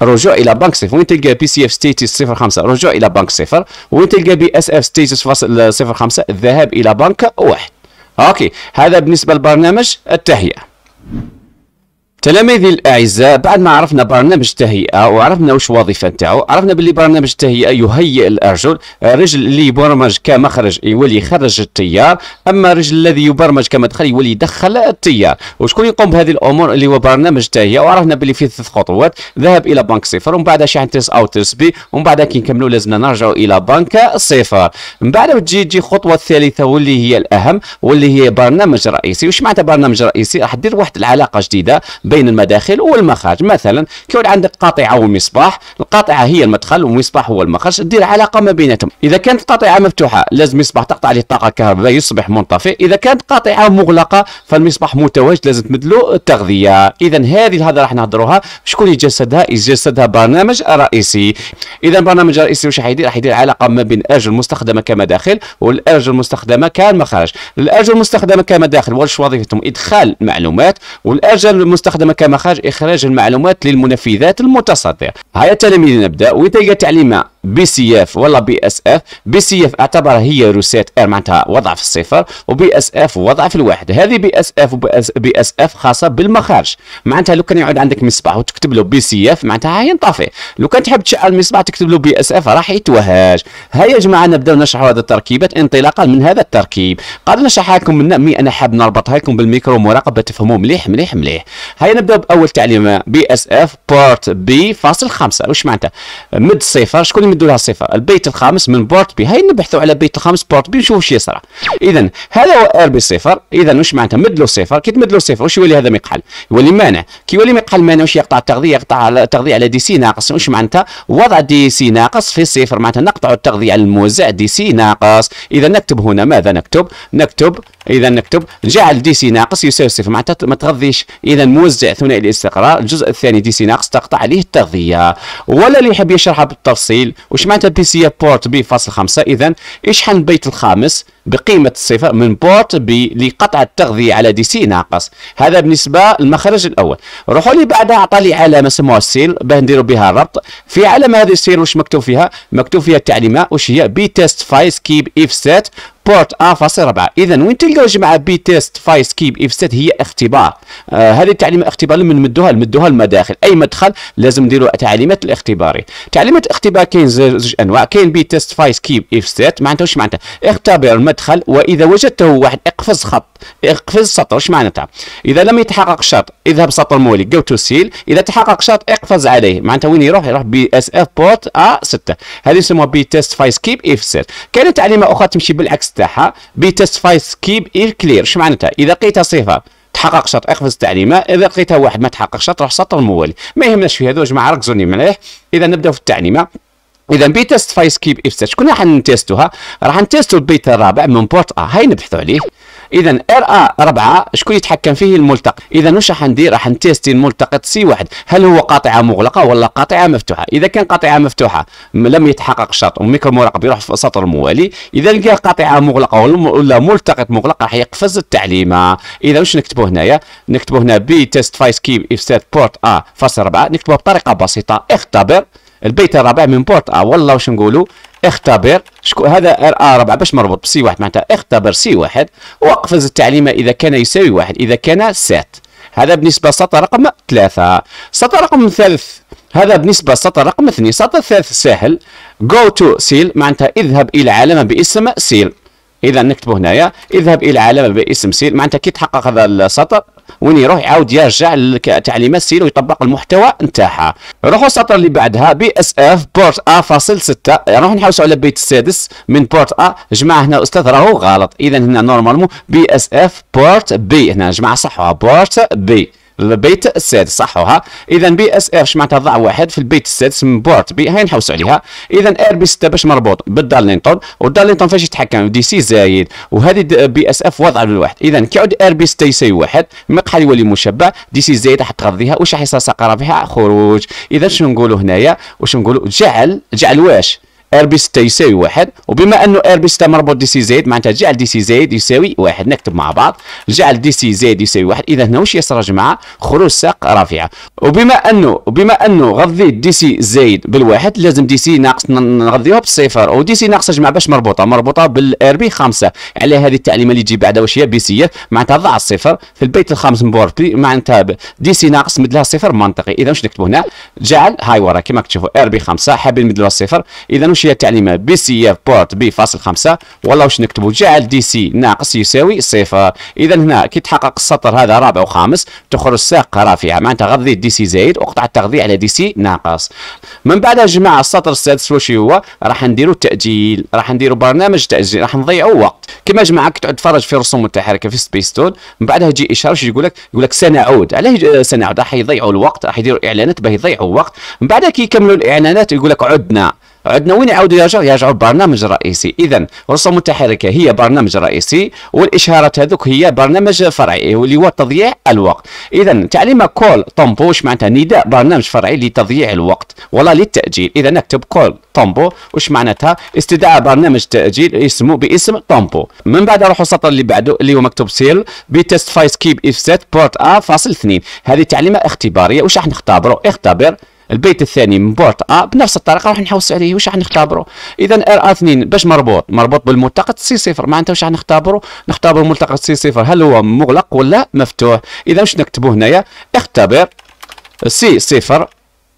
Speaker 1: رجوع الى بنك صفر وين تلقى بي سي اف ستيتس 05 رجوع الى بنك صفر وين تلقى بي اس اف ستيتس فاصل 05 الذهاب الى بنك واحد اوكي هذا بالنسبه للبرنامج التهيئه Thank you. تلاميذي الاعزاء بعد ما عرفنا برنامج التهيئه وعرفنا واش وظيفة نتاعو عرفنا باللي برنامج التهيئه يهيئ الارجل الرجل آه، اللي يبرمج كمخرج يولي يخرج التيار اما الرجل الذي يبرمج كمدخل يولي يدخل التيار وشكون يقوم بهذه الامور اللي هو برنامج التهيئه وعرفنا باللي فيه ثلاث خطوات ذهب الى بنك صفر ومن بعد شحن تيس او تيس بي ومن بعد كي نكملوا لازمنا نرجعوا الى بنك صفر من بعد تجي تجي الخطوه الثالثه واللي هي الاهم واللي هي برنامج رئيسي وش معناتها برنامج رئيسي راح دير واحد العلاقه جديده بين المداخل والمخارج مثلا كيكون عندك قاطعه ومصباح القاطعه هي المدخل والمصباح هو المخرج دير علاقه ما بيناتهم اذا كانت قاطعه مفتوحه لازم المصباح تقطع عليه الطاقه الكهربائيه يصبح منطفئ اذا كانت قاطعه مغلقه فالمصباح متواجد لازم تمدلو التغذيه اذا هذه الهضره راح نهضروها شكون يجسدها يجسدها برنامج رئيسي اذا برنامج رئيسي واش يدير راح يدير علاقه ما بين الارجل المستخدمه كمداخل والارجل المستخدمه كمخارج الارجل المستخدمه كمداخل واش وظيفتهم ادخال معلومات والارجل المستخدمه المستخدمة كمخرج إخراج المعلومات للمنفذات المتصدر هيا تلاميذ نبدأ وتلقى تعليمة بي سي اف ولا بي اس اف بي سي اف اعتبرها هي روسيت ار معناتها وضع في الصفر وبي اس اف وضع في الواحد هذه بي اس اف وبي اس اف خاصه بالمخارج معناتها لو كان يعود عندك مصباح وتكتب له بي سي اف معناتها ينطفي لو كان تحب تشعل المصباح تكتب له بي اس اف راح يتوهج هيا يا جماعه نبداو نشرحوا هذه التركيبات انطلاقا من هذا التركيب قبل نشرحها لكم من مي انا حاب نربطها لكم بالميكرو مراقبه تفهموا مليح مليح مليح هيا نبدا باول تعليمه بي اس اف بورت بي فاصل 5 واش معناتها مد صفر شكون يبدلوا لها صفر البيت الخامس من بورت بي هاي نبحثوا على بيت الخامس بورت بي نشوفوا شو يصرى اذا هذا هو ار بي صفر اذا واش معناتها له صفر كي له صفر واش يولي هذا مقحل يولي مانع كي يولي مقحل مانع واش يقطع التغذيه يقطع التغذيه على دي سي ناقص واش معناتها وضع دي سي ناقص في صفر معناتها نقطع التغذيه على الموزع دي سي ناقص اذا نكتب هنا ماذا نكتب نكتب اذا نكتب جعل دي سي ناقص يساوي صفر معناتها ما تغذيش اذا موزع ثنائي الاستقرار الجزء الثاني دي سي ناقص تقطع عليه التغذيه ولا اللي يحب يشرحها بالتفصيل وش معناتها بي سي بورت بي فاصل خمسة إذا يشحن البيت الخامس بقيمة الصفر من بورت بي لقطع التغذية على دي سي ناقص هذا بالنسبة للمخرج الأول روحوا لي بعدها لي علامة سموها السيل باه نديروا بها الربط في علامة هذه السيل وش مكتوب فيها مكتوب فيها التعليمة وش هي بي تيست فايز كيب إف سيت بورت 1.4 اذا وين تلقاو جماعه بي تيست فاي سكيب ست هي اختبار آه هذه التعليم الاختبار من مدوها مدوها المداخل اي مدخل لازم نديروا تعليمات الاختباري تعليمات الاختبار كاين زوج انواع كاين بي تيست فاي سكيب ست معناتها واش معناتها اختبر المدخل واذا وجدته واحد اقفز خط اقفز سطر واش معناتها اذا لم يتحقق شرط اذهب سطر مولي جو تو سيل اذا تحقق شرط اقفز عليه معناتها وين يروح يروح بي اس اف بورت ا 6 هذه يسموها بي تيست فاي سكيب ست كاين تعليمات اخرى تمشي بالعكس تاعها بتسفايسكيب اير كلير اش معناتها اذا لقيتها صفه تحقق شرط احفظ التعليمه اذا لقيتها واحد ما تحققش روح سطر الموالي ما يهمناش في هذو جماعه ركزوا لي مليح اذا نبداو في التعليمه اذا بي تيست فايس كيب اف شكون راح نتيستوها راح نتيستو البيت الرابع من بورت ا هاي نبحثوا عليه اذا ار ا 4 شكون يتحكم فيه الملتقط اذا واش راح ندير راح نتيستي الملتقط سي واحد هل هو قاطعه مغلقه ولا قاطعه مفتوحه اذا كان قاطعه مفتوحه لم يتحقق الشرط وميكرو مراقب يروح في السطر الموالي اذا لقى قاطعه مغلقه ولا ملتقط مغلق راح يقفز التعليمه اذا واش نكتبوا هنايا نكتبوا هنا بي تيست فايس كي سيت بورت ا فاصل 4 نكتبوها بطريقه بسيطه اختبر البيت الرابع من بورت ا والله واش نقولوا اختبر شكو هذا ار ا آه، باش مربوط بسي واحد معناتها اختبر سي واحد واقفز التعليم اذا كان يساوي واحد اذا كان سات هذا بالنسبه للسطر رقم ثلاثة سطر رقم ثالث هذا بالنسبه للسطر رقم اثنين سطر ثالث سهل جو تو سيل معناتها اذهب الى علامه باسم سيل اذا نكتبه هنايا اذهب الى علامه باسم سير معناتها كي تحقق هذا السطر وين يروح يعاود يرجع لتعليمات سين ويطبق المحتوى نتاعها روحوا السطر اللي بعدها بي اس اف بورت ا فاصل 6 نروحوا نحوسوا على البيت السادس من بورت ا جماعه هنا استاذ راهو غلط اذا هنا نورمالمون بي اس اف بورت بي هنا جماعه صح بورت بي البيت السادس صحوها اذا بي اس ار معناتها ضع واحد في البيت السادس من بورت بي هاي نحوس عليها اذا ار بي 6 باش مربوط بالدارلينتون والدارلينتون فاش يتحكم دي سي زايد وهذه بي اس اف وضع الواحد اذا كي يعود ار بي 6 يساوي واحد مقحل يولي مشبع دي سي زايد راح تغذيها واش راح يصير سقره فيها خروج اذا شنو نقولوا هنايا واش نقولوا جعل جعل واش ار بي 6 يساوي واحد وبما انه ار بي 6 مربوط دي سي زيد معناتها جعل دي سي زيد يساوي واحد نكتب مع بعض جعل دي سي زيد يساوي واحد اذا هنا واش يصير يا جماعه خروج ساق رافعه وبما انه بما انه غذيت دي سي زيد بالواحد لازم دي سي ناقص نغذيه بالصفر ودي سي ناقص جماعه باش مربوطه مربوطه بالار بي 5 على هذه التعليمه اللي تجي بعدها واش هي بي سي معناتها ضع الصفر في البيت الخامس من بور بي معناتها دي سي ناقص مدلها صفر منطقي اذا واش نكتبوا هنا جعل هاي ورا كما تشوفوا ار بي 5 حابين نمدلوها صفر اذا الكوشيه التعليميه بي سي بورت بي فاصل 5 ولا واش نكتبوا جعل دي سي ناقص يساوي صفر اذا هنا كي تحقق السطر هذا رابع وخامس تخرج ساقه رافعه معناتها غذي دي سي زائد وقطع التغذيه على دي سي ناقص من بعد يا جماعه السطر السادس واش هو راح نديروا تاجيل راح نديروا برنامج تاجيل راح نضيعوا وقت كما جماعه جماعه تعد تتفرج في رسوم المتحركه في سبيس تون من بعدها يجي اشاره يقول لك يقول لك سنعود علاه آه، سنعود راح يضيعوا الوقت راح يديروا اعلانات باه يضيعوا وقت من بعد كي يكملوا الاعلانات يقول لك عدنا عندنا وين يعاودوا يرجعوا يرجعوا برنامج رئيسي اذا الرسوم المتحركه هي برنامج رئيسي والاشهارات هذوك هي برنامج فرعي واللي هو تضييع الوقت اذا تعليم كول طومبو واش معناتها نداء برنامج فرعي لتضييع الوقت ولا للتاجيل اذا نكتب كول طومبو واش معناتها استدعاء برنامج تاجيل اسمه باسم طومبو من بعد نروحوا السطر اللي بعده اللي هو مكتوب سيل بتست فايس كيب اف سيت بورت ا فاصل 2 هذه تعليمه اختباريه واش راح نختبروا اختبر البيت الثاني من بورت ا بنفس الطريقه راح نحوس عليه واش راح نختبره اذا ار ا 2 باش مربوط مربوط بالملتقط سي صفر معناتها واش راح نختبره نختبر ملتقط سي صفر هل هو مغلق ولا مفتوح اذا واش نكتبوا هنايا اختبر سي صفر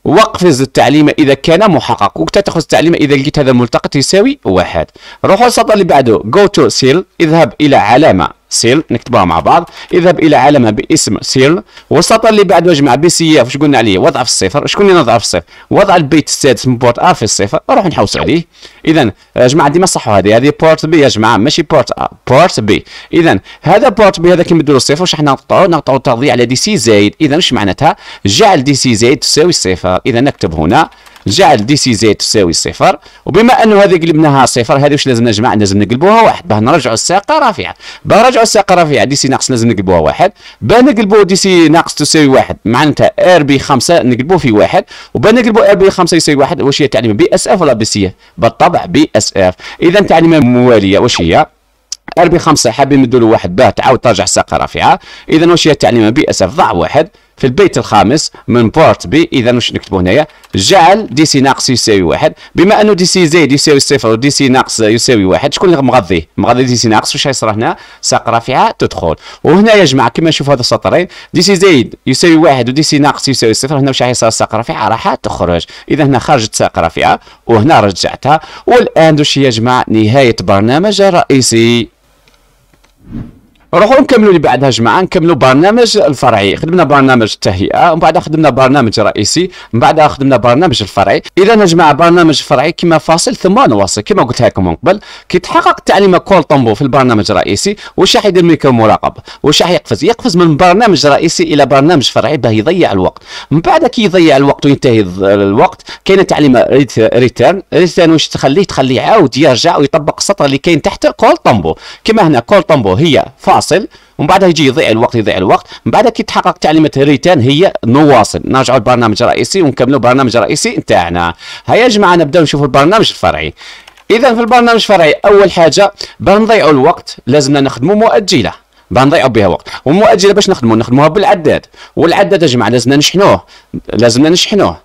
Speaker 1: وقفز التعليم اذا كان محقق تأخذ التعليم اذا لقيت هذا الملتقط يساوي واحد روحوا للسطر اللي بعده جو تو سيل اذهب الى علامه سيل نكتبوها مع بعض اذهب الى علامه باسم سيل والسطر اللي بعد واجمع بي سي اف واش قلنا عليه وضع في الصفر شكون اللي نضع في الصفر وضع البيت السادس من بورت ا في الصفر نروح نحوس عليه اذا آه، يا جماعه ديما صحوا هذه هذه بورت بي يا جماعه ماشي بورت ا بورت بي اذا هذا بورت بي هذا كي نبدلو الصفر واش حنا نقطعو نقطعو الترضيع على دي سي زائد اذا واش معناتها جعل دي سي زائد تساوي الصفر اذا نكتب هنا جعل دي سي زد تساوي صفر وبما انه هذه قلبناها صفر هذه واش لازم نجمع لازم نقلبوها واحد باه نرجعوا الساقه رافعه باه نرجعوا الساقه رافعه دي سي ناقص لازم نقلبوها واحد باه نقلبوا دي سي ناقص تساوي واحد معناتها ار بي 5 نقلبوا في واحد وباه نقلبوا ار بي 5 يساوي واحد واش هي تعليمه بي اس اف ولا بي سي بالطبع بي اس اف اذا تعليمه مواليه واش هي ار بي 5 حابين ندوا له واحد باه تعاود ترجع الساقه رافعه اذا واش هي التعليمه بي اس اف ضع واحد في البيت الخامس من بارت بي اذا واش نكتبوا هنايا جعل دي سي ناقص يساوي واحد بما انه دي سي زائد يساوي صفر ودي سي ناقص يساوي واحد شكون اللي مغذيه مغذي دي سي ناقص واش يصرى هنا ساق رافعه تدخل وهنا يا جماعه كما نشوف هذا السطرين دي سي زائد يساوي واحد ودي سي ناقص يساوي صفر هنا واش يصير ساق رافعه راح تخرج اذا هنا خرجت ساق رافعه وهنا رجعتها والان واش يا جماعه نهايه برنامج رئيسي روحوا نكملوا اللي بعدها جماعه نكملوا برنامج الفرعي خدمنا برنامج التهيئه ومن بعد خدمنا برنامج رئيسي من بعد خدمنا برنامج الفرعي اذا يا جماعه برنامج فرعي كما فاصل ثم نواصل كما قلت لكم من قبل كي تحقق التعليم كول طومبو في البرنامج الرئيسي واش راح يدير ميكرو مراقب واش راح يقفز يقفز من برنامج رئيسي الى برنامج فرعي باه يضيع الوقت من بعد كي يضيع الوقت وينتهي الوقت كاين تعليم ريتيرن ريتيرن واش تخليه تخليه يعاود يرجع ويطبق السطر اللي كاين تحت كول طومبو كما هنا كول طومبو هي فاصل واصل ومن بعدها يجي يضيع الوقت يضيع الوقت من بعدها كي تحقق تعليمه ريتان هي نواصل نرجعوا للبرنامج الرئيسي ونكملوا البرنامج الرئيسي نتاعنا هيا يا جماعه نبداو نشوفوا البرنامج الفرعي اذا في البرنامج الفرعي اول حاجه بنضيعوا الوقت لازمنا نخدموا مؤجله باه بها وقت ومؤجله باش نخدموا نخدموها بالعداد والعداد يا جماعه لازمنا نشحنوه لازمنا نشحنوه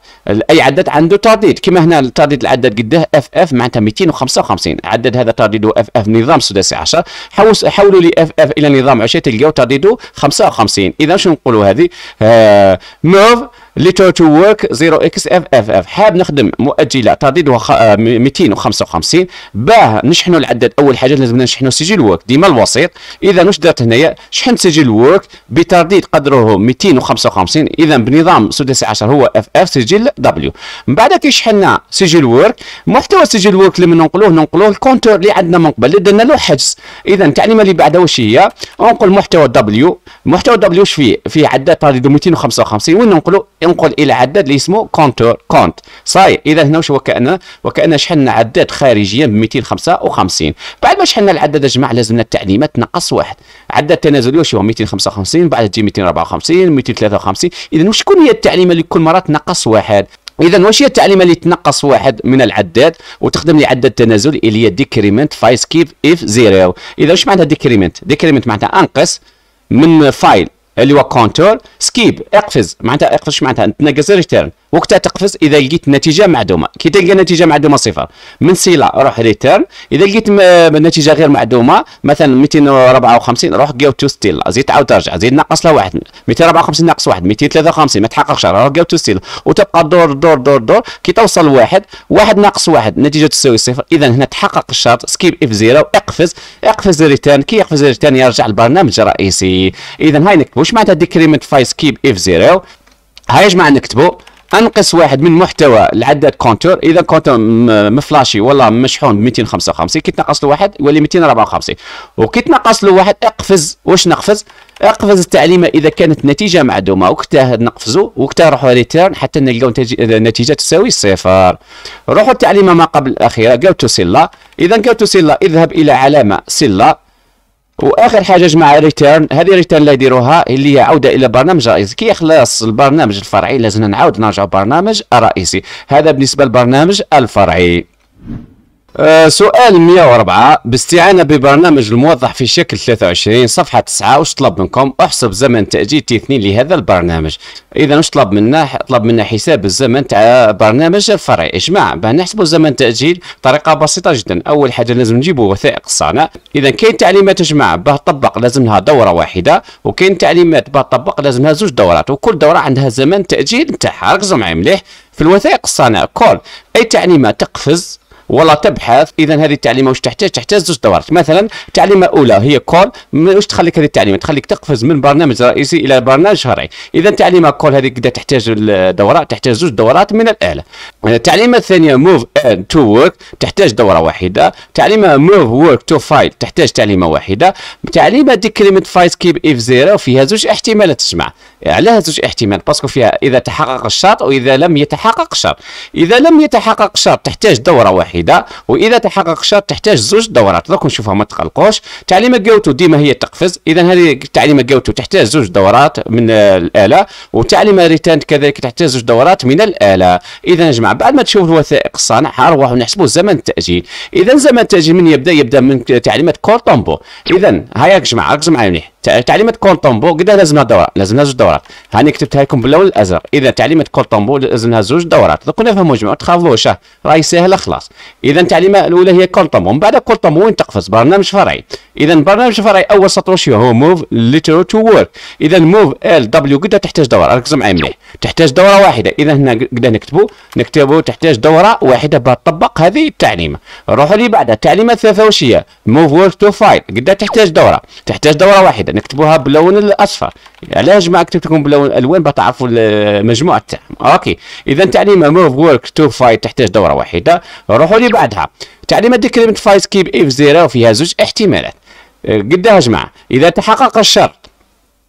Speaker 1: اي عدد عنده ترديد كما هنا الترديد العدد قده اف اف معناتها 255 عدد هذا ترديده اف اف نظام سداسي 10 حوس حولوا لي اف اف الى نظام 10 تلقاو ترديده 55 اذا شنو نقولوا هذه آه موف ليتو تو ورك 0 اكس اف اف اف حاب نخدم مؤجله تضيد 255 باه نشحنوا العداد اول حاجه لازمنا نشحنوا سجل ورك ديما الوسيط اذا واش درت هنايا شحنت سجل ورك بترديد قدره 255 اذا بنظام سداسي 10 هو اف اف سجل دبليو من بعد كي شحنا سجل ورك محتوى سجل ورك لما ننقلوه ننقلوه الكونتور اللي عندنا من قبل درنا له حجز اذا التعليمه اللي بعدها واش هي ننقل محتوى دبليو محتوى دبليو واش فيه فيه عداد ترديد 255 وين وننقلوا انقل الى عداد اللي اسمه كونتور كونت صاي اذا هنا واش وكان وكان شحنا عداد خارجيا ب 255 بعد ما شحنا العداد يا جماعه لازمنا التعليمات نقص واحد عداد تنازلي واش هو 255 بعد تجي 254 253 اذا شكون هي التعليمه اللي كل مره تنقص واحد اذا واش هي التعليمه اللي تنقص واحد من العداد وتخدم لي عدد تنازل اللي هي ديكريمنت فايس كيف اف زيرو اذا واش معناتها ديكريمنت ديكريمنت معناتها انقص من فايل اللي هو كونتور سكيب اقفز معناتها اقفز معناتها تنقص ريتيرن وقتها تقفز اذا لقيت النتيجه معدومه كي تلقى النتيجه معدومه صفر من سيلا روح ريتيرن اذا لقيت النتيجه غير معدومه مثلا 254 روح جو تو ستيل زيد تعاود ترجع زيد ناقص لها واحد 254 ناقص واحد 253 ما تحققش روح جو تو ستيل وتبقى دور دور دور دور كي توصل واحد واحد ناقص واحد النتيجه تساوي صفر اذا هنا تحقق الشرط سكيب اف زيرو اقفز اقفز ريتيرن كي يقفز ريتيرن يرجع البرنامج الرئيسي اذا هاي نكتبوا واش معناتها ديكريمنت فاي سكيب اف زيرو هاي يا جماعه نكتبوا انقص واحد من محتوى العداد كونتور اذا كونتور مفلاشي ولا مشحون ب 255 كي تنقص له واحد يولي 254 وكي تنقص له واحد اقفز واش نقفز اقفز التعليمه اذا كانت النتيجه معدومه وقتها نقفزو وقتها نروحو ريتيرن حتى نلقاو النتيجه تساوي صفر روحوا التعليمه ما قبل الاخيره تو سيلا اذا تو سيلا اذهب الى علامه سيلا واخر حاجه جماعه ريتيرن هذه ريتيرن اللي يديروها اللي هي عوده الى برنامج رئيسي كي يخلص البرنامج الفرعي لازم نعاود نرجع برنامج الرئيسي هذا بالنسبه للبرنامج الفرعي أه سؤال 104 باستعانة ببرنامج الموضح في شكل 23 صفحة 9 وش طلب منكم احسب زمن تأجيل تثنين لهذا البرنامج إذا وش طلب منا طلب منا حساب الزمن تاع برنامج الفرعي. اجمع باه نحسبوا زمن تأجيل طريقة بسيطة جدا أول حاجة لازم نجيبوا وثائق الصانع إذا كاين تعليمات اجمع باه تطبق لازم لها دورة واحدة وكاين تعليمات باه تطبق لازم لها زوج دورات وكل دورة عندها زمن تأجيل نتاعها ركزوا معايا مليح في الوثائق الصانع كول أي تعليمات تقفز ولا تبحث اذا هذه التعليمه واش تحتاج تحتاج زوج دورات مثلا التعليمه الاولى هي كول واش تخليك هذه التعليمه تخليك تقفز من برنامج رئيسي الى برنامج شرعي اذا التعليمه كول هذه كده تحتاج الدوره تحتاج زوج دورات من الاله التعليمه الثانيه موف تو ورك تحتاج دوره واحده تعليمه موف ورك تو فايل تحتاج تعليمه واحده تعليمه ديكريمنت كلمه فايت كيب اف زيرو فيها زوج احتمالات تسمع عليها زوج احتمال باسكو فيها اذا تحقق الشرط واذا لم يتحقق الشرط اذا لم يتحقق الشرط تحتاج دوره واحده واحده واذا تحقق الشرط تحتاج زوج دورات دوك نشوفها ما تقلقوش تعليمه جاوتو ديما هي تقفز اذا هذه تعليمه جاوتو تحتاج زوج دورات من الاله وتعليمه ريتانت كذلك تحتاج زوج دورات من الاله اذا يا جماعه بعد ما تشوف الوثائق الصانع حنروح ونحسبوا زمن التاجيل اذا زمن التاجيل من يبدا يبدا من تعليمه كورتومبو اذا هيا يا جماعه ركزوا معايا مليح تعليمات كولطومبو قدا لازمنا دورة لازمنا زوج دورات هاني كتبتها لكم باللون الازرق اذا تعليمات كولطومبو لازمنا زوج دورات دوك نفهموا جماعه تخافوش راهي ساهله خلاص اذا التعليمه الاولى هي كولطومبو من بعد كولطومبو وين تقفز برنامج فرعي اذا برنامج فرعي اول سطر هو موف ليتر تو وورك اذا موف ال دبليو قد تحتاج دوره ركز معايا مليح تحتاج دوره واحده اذا هنا قد نكتبوا نكتبوا تحتاج دوره واحده باش تطبق هذه التعليمه نروحوا لي بعدها التعليمه الثالثه واش هي موف وورك تو فايل قد تحتاج دوره تحتاج دوره واحده نكتبوها باللون الاصفر علاش ما كتبت لكم بلون الالوان تعرفوا المجموعه تاعهم اوكي اذا تعليم موف ورك تو فايت تحتاج دوره واحده روحوا لي بعدها تعليمات ديكريمنت فايت كيب اف زيرو فيها زوج احتمالات أه، يا جماعه اذا تحقق الشر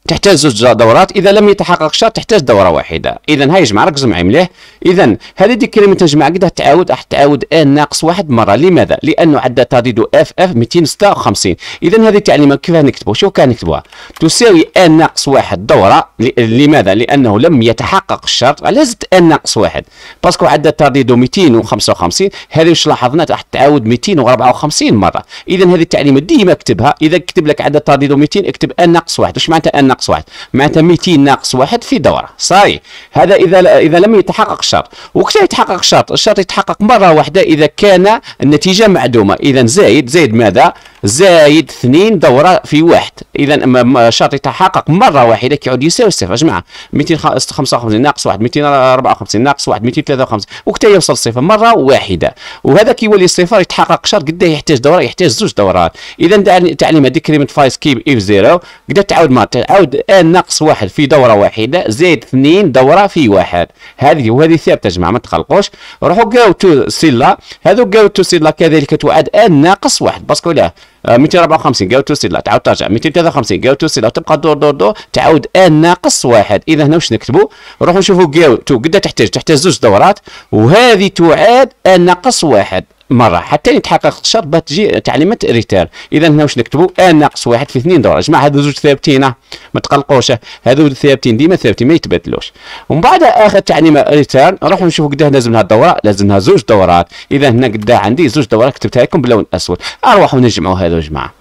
Speaker 1: تحتاج زوج دورات اذا لم يتحقق الشرط تحتاج دوره واحده اذا هاي جمع ركز معي مليح اذا هذه الكلمه تجمع قد تعاود راح تعاود ان ناقص واحد مره لماذا لانه عدد تعداد اف اف 256 اذا هذه التعليمه كيف نكتبوا شو كان نكتبوها تساوي ان ناقص واحد دوره لماذا لانه لم يتحقق الشرط لازم ان ناقص واحد باسكو عدد تعداد 255 هذه واش لاحظنا راح تعاود 254 مره اذا هذه التعليمه ديما اكتبها اذا كتب لك عدد تعداد 200 اكتب ان ناقص واحد واش معناتها ان ناقص واحد معناتها 200 ناقص واحد في دوره صاي هذا اذا اذا لم يتحقق الشرط وكيف يتحقق الشرط الشرط يتحقق مره واحده اذا كان النتيجه معدومه اذا زايد زايد ماذا زايد اثنين دوره في واحد اذا شرط يتحقق مره واحده كيعود يساوي الصفر يا جماعه 255 ناقص واحد 254 ناقص واحد 253 وكتا يوصل الصفر مره واحده وهذا كيولي الصفر يتحقق شرط قد يحتاج دوره يحتاج زوج دورات اذا تعليم هذيك كلمه فايس كيب اف زيرو قد تعاود مرة تعاود ان ناقص واحد في دوره واحده زائد اثنين دوره في واحد هذه وهذه ثابته يا جماعه ما تقلقوش روحوا قاو تو سيلا هذو قاو تو سيلا كذلك تعاد ان ناقص واحد باسكو لا 254 جاو توصل لا تعاود ترجع 253 جاو توصل لا تبقى دور دور دور تعاود ان ناقص واحد اذا هنا واش نكتبوا نروحوا نشوفوا جاو تو قد تحتاج تحتاج زوج دورات وهذه تعاد ان ناقص واحد مره حتى يتحقق الشرط باش تجي تعليمات ريتير اذا هنا واش نكتبوا ان ناقص واحد في اثنين دولار جماعه هذو زوج ثابتين آه، ما تقلقوش هذو ثابتين ديما ثابتين ما يتبدلوش ومن بعد اخر تعليمه ريتير نروحوا نشوفوا قداه لازم لها الدوره لازم لها زوج دورات اذا هنا قداه عندي زوج دورات كتبتها لكم باللون الاسود اروحوا نجمعوا هذو جماعه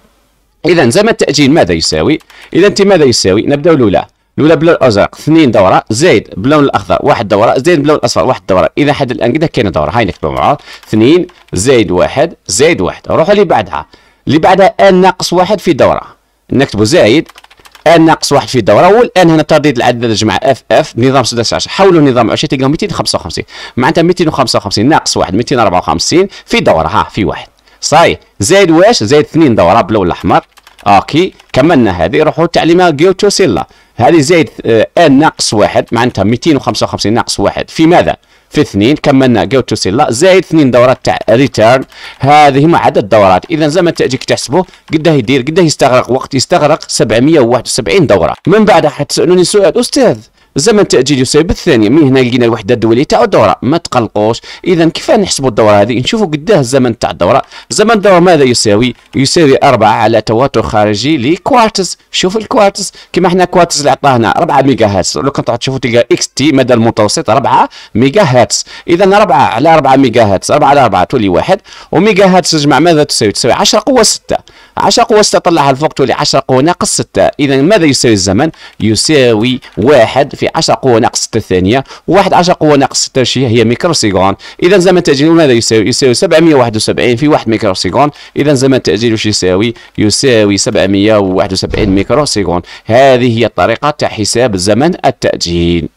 Speaker 1: اذا زمن التاجيل ماذا يساوي اذا انت ماذا يساوي نبداو الاولى الاولى باللون الازرق اثنين دوره زائد باللون الاخضر واحد دوره زائد باللون الاصفر واحد دوره اذا حد الان كده كاينه دوره هاي نكتبوا مع بعض اثنين زائد واحد زائد واحد نروحوا اللي بعدها اللي بعدها ان ناقص واحد في دوره نكتبوا زائد ان ناقص واحد في دوره والان هنا ترديد العدد نجمع اف اف نظام 16 حولوا نظام 20 تلقاو 255 معناتها 255 ناقص واحد 254 في دوره ها في واحد صاي زائد واش زائد اثنين دوره باللون الاحمر اوكي كملنا هذه نروحوا التعليمه سيلا هذه زائد آه، ان ناقص واحد معناتها 255 ناقص واحد في ماذا؟ في اثنين كملنا جو تو سيلا زائد اثنين دورات تاع ريتيرن هذه عدد دورات اذا زي ما تجيك تحسبه قداه يدير قداه يستغرق وقت يستغرق 771 دوره من بعدها حتسالوني سؤال استاذ زمن تاجيل يسبب الثانيه من هنا لقينا الوحده الدوليه تاع الدوره ما تقلقوش اذا كيف نحسبوا الدوره هذه نشوفوا قداه الزمن تاع الدوره زمن الدوره ماذا يساوي يساوي أربعة على تواتر خارجي لكوارتز شوف الكوارتز كما احنا كوارتز اللي عطاهنا 4 ميجا هرتز لو كنت تشوفوا تلقى اكس تي مدى المتوسط 4 ميجا هرتز اذا 4 على 4 ميجا هرتز 4 على 4 تولي 1 وميجا هرتز تجمع ماذا تساوي تساوي 10 قوه 6 10 قوى 6 طلعها الفوق تولي 10 قوى ناقص 6 إذا ماذا يساوي الزمن؟ يساوي 1 في 10 قوى ناقص 6 الثانية 1 10 قوى ناقص 6 شيء هي ميكرو سيكوند إذا زمن التاجيل ماذا يساوي؟ يساوي 771 في 1 ميكرو سيكوند إذا زمن التأجيل واش يساوي؟ يساوي 771 ميكرو سيكوند هذه هي الطريقة تاع حساب زمن التأجيل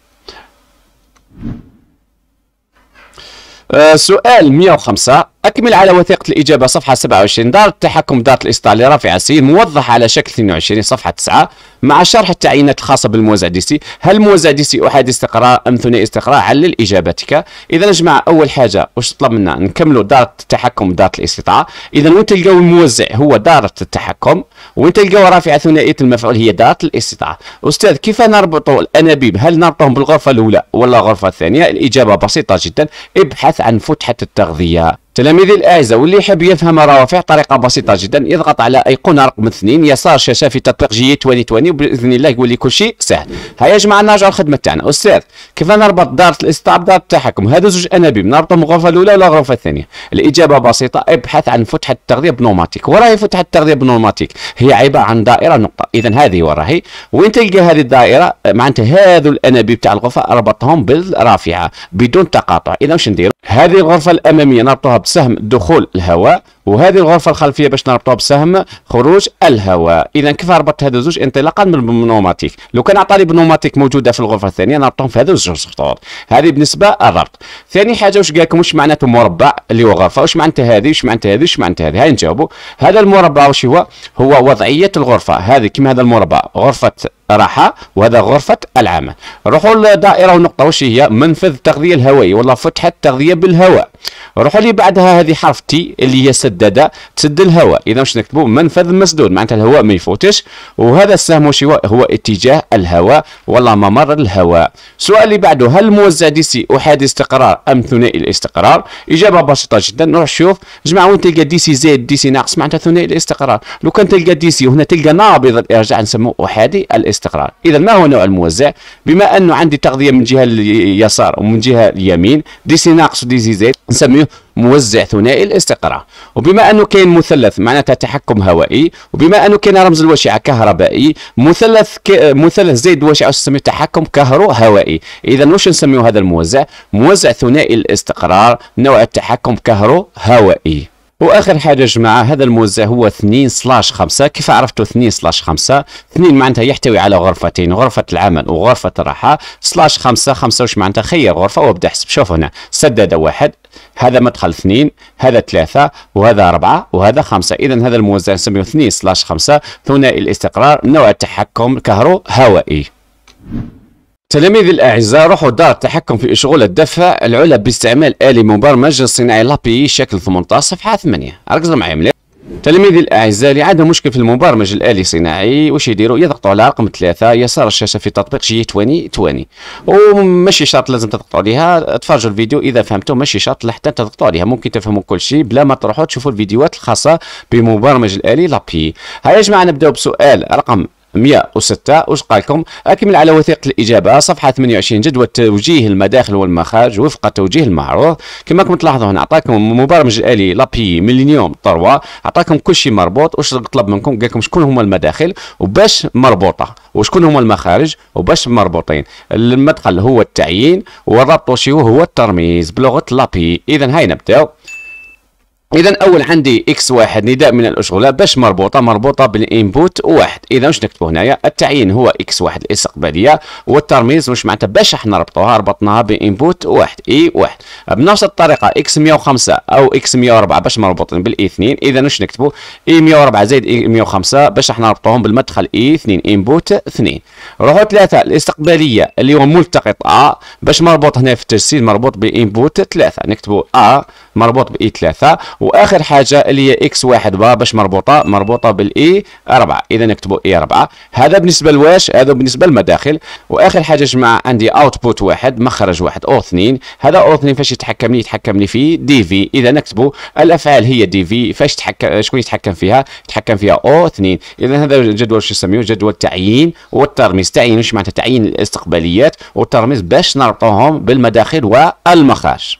Speaker 1: آه، سؤال 105 أكمل على وثيقة الإجابة صفحة 27 دار التحكم دار الإصدار لرفع السير موضح على شكل 22 صفحة 9 مع شرح التعيينات الخاصة بالموزع دي سي هل موزع سي أحادي استقراء أم ثنائي استقراء علل إجابتك إذا جماعة أول حاجة واش طلب منا نكملوا دار التحكم دار الاستطاعة إذا وين تلقاو الموزع هو دارة التحكم وين تلقاو رافعة ثنائية المفعول هي دارة الاستطاعة أستاذ كيف نربطوا الأنابيب هل نربطهم بالغرفة الأولى ولا الغرفة الثانية الإجابة بسيطة جدا ابحث عن فتحة التغذية تلاميذي الاعزاء واللي يحب يفهم الروافع طريقه بسيطه جدا يضغط على ايقونه رقم اثنين يسار شاشه في تطبيق جي 2020 وباذن الله يقول لي كل شيء سهل هيا يا جماعه نرجعوا الخدمه تاعنا استاذ كيف نربط داره بدار تاعكم هذو زوج انابيب نربطهم الغرفه الاولى ولا الغرفه الثانيه الاجابه بسيطه ابحث عن فتحه التغذيه بنوماتيك وراهي فتحه التغذيه بنوماتيك هي عباره عن دائره نقطه اذا هذه وراهي وين تلقى هذه الدائره معناتها هذو الانابيب تاع الغرفه ربطهم بالرافعه بدون تقاطع اذا واش هذه الغرفه الاماميه نربطها سهم دخول الهواء وهذه الغرفه الخلفيه باش نربطوها بسهم خروج الهواء اذا كيف ربطت هذا زوج انطلاقا من البنوماتيك لو كان عطاني بنوماتيك موجوده في الغرفه الثانيه نربطهم في هذا الزوج خطوط هذه بالنسبه الربط ثاني حاجه واش قال لكم واش معناته مربع اللي هو غرفه واش معناتها هذه واش معناتها هذه واش معناتها هذه هاي نجاوبوا هذا المربع واش هو هو وضعيه الغرفه هذه كما هذا المربع غرفه راحة وهذا غرفة العمل روحوا للدائرة والنقطة واش هي منفذ التغذية الهوائي والله فتحة التغذية بالهواء روحوا لي بعدها هذه حرف تي اللي هي سد ممدده تسد الهواء اذا واش نكتبوا منفذ مسدود معناتها الهواء ما يفوتش وهذا السهم واش هو اتجاه الهواء ولا ممر الهواء السؤال اللي بعده هل الموزع سي احادي استقرار ام ثنائي الاستقرار اجابه بسيطه جدا نروح شوف جماعه وين تلقى دي سي زائد سي ناقص معناتها ثنائي الاستقرار لو كان تلقى دي سي وهنا تلقى نابض الارجاع نسموه احادي الاستقرار اذا ما هو نوع الموزع بما انه عندي تغذيه من جهه اليسار ومن جهه اليمين دي سي ناقص ودي سي زائد نسميه موزع ثنائي الاستقراء وبما أنه كاين مثلث معناتها تحكم هوائي وبما أنه كاين رمز الوشيعه كهربائي مثلث ك... مثلث زائد وشيعه نسميه تحكم كهرو هوائي إذا واش نسميه هذا الموزع موزع ثنائي الاستقرار نوع التحكم كهرو هوائي واخر حاجه جماعه هذا الموزع هو 2 سلاش 5 كيف عرفتوا 2 سلاش 5 2 معناتها يحتوي على غرفتين غرفه العمل وغرفه الراحه سلاش 5 5 واش معناتها خير غرفه وابدا احسب شوف هنا سداد واحد هذا مدخل اثنين هذا ثلاثة وهذا أربعة وهذا خمسة إذا هذا الموزع نسميه اثنين سلاش خمسة ثنائي الاستقرار نوع التحكم كهرو هوائي تلاميذ الأعزاء روحوا دار التحكم في إشغال الدفع العلا باستعمال آلي مبرمج صناعي لابي شكل 18 صفحة 8 ركزوا معي مليح تلاميذ الأعزاء اللي عندهم مشكل في المبرمج الآلي الصناعي واش يديروا يضغطوا على رقم ثلاثة يسار الشاشة في تطبيق جي 20 20 وماشي شرط لازم تضغطوا عليها تفرجوا الفيديو إذا فهمتوا ماشي شرط لحتى تضغطوا عليها ممكن تفهموا كل شيء بلا ما تروحوا تشوفوا الفيديوهات الخاصة بمبرمج الآلي لابي هيا يا جماعة نبداو بسؤال رقم 106 واش قال لكم اكمل على وثيقه الاجابه صفحه 28 جدول توجيه المداخل والمخارج وفق توجيه المعروض كما راكم تلاحظوا هنا عطاكم مبرمج الالي لابي ميلينيوم 3 عطاكم كل شيء مربوط واش طلب منكم قال لكم شكون هما المداخل وباش مربوطه وشكون هما المخارج وباش مربوطين المدخل هو التعيين والربط هو الترميز بلغه لابي اذا هاي نبداو اذا اول عندي اكس واحد نداء من الاشغال باش مربوطه مربوطه بالانبوت واحد اذا واش نكتبوا هنايا التعيين هو اكس واحد الاستقباليه والترميز واش معناتها باش احنا ربطوها ربطناها بانبوت واحد اي واحد بنفس الطريقه اكس 105 او اكس 104 باش مربوطين بالاي اثنين اذا واش نكتبوا اي 104 زائد اي 105 باش احنا نربطوهم بالمدخل اي 2 انبوت 2 روحوا ثلاثه الاستقباليه اللي هو ملتقط ا باش مربوط هنا في التجسيد مربوط بانبوت ثلاثه نكتبوا ا مربوط باي 3 واخر حاجه اللي هي اكس واحد با باش مربوطه مربوطه بالاي 4 اذا نكتبوا اي 4 هذا بالنسبه لواش هذا بالنسبه للمداخل واخر حاجه جماعه عندي اوتبوت واحد مخرج واحد او 2 هذا او 2 فاش يتحكم لي يتحكم لي في دي في اذا نكتبوا الافعال هي دي في فاش تحكم شكون يتحكم فيها يتحكم فيها او 2 اذا هذا الجدول شو يسميوه جدول التعيين والترميز تعيين واش معناتها تعيين الاستقباليات والترميز باش نربطوهم بالمداخل والمخارج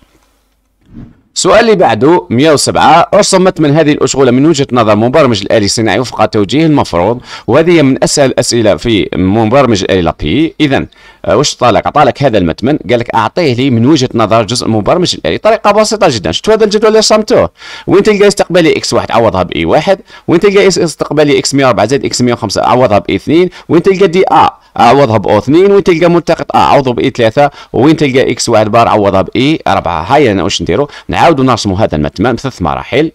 Speaker 1: السؤال اللي بعده 107 عصمت من هذه الأشغلة من وجهة نظر مبرمج الآلي الصناعي وفق التوجيه المفروض وهذه من أسهل الأسئلة في مبرمج الآلي لابي إذا آه، واش طالك عطالك هذا المتمن قال لك أعطيه لي من وجهة نظر جزء مبرمج الآلي طريقة بسيطة جدا شفتوا هذا الجدول اللي رسمتوه وين تلقى استقبالي اكس واحد عوضها باي واحد وين تلقى استقبالي اكس 104 زائد اكس 105 عوضها باي 2 وين تلقى دي ا عوضها بأو 2 وين تلقى ملتقط ا عوضه بإي 3 وين تلقى اكس واحد بار عوضها بإي 4 هيا انا واش نديرو نعاودو نرسمو هذا المتمم ثلاث مراحل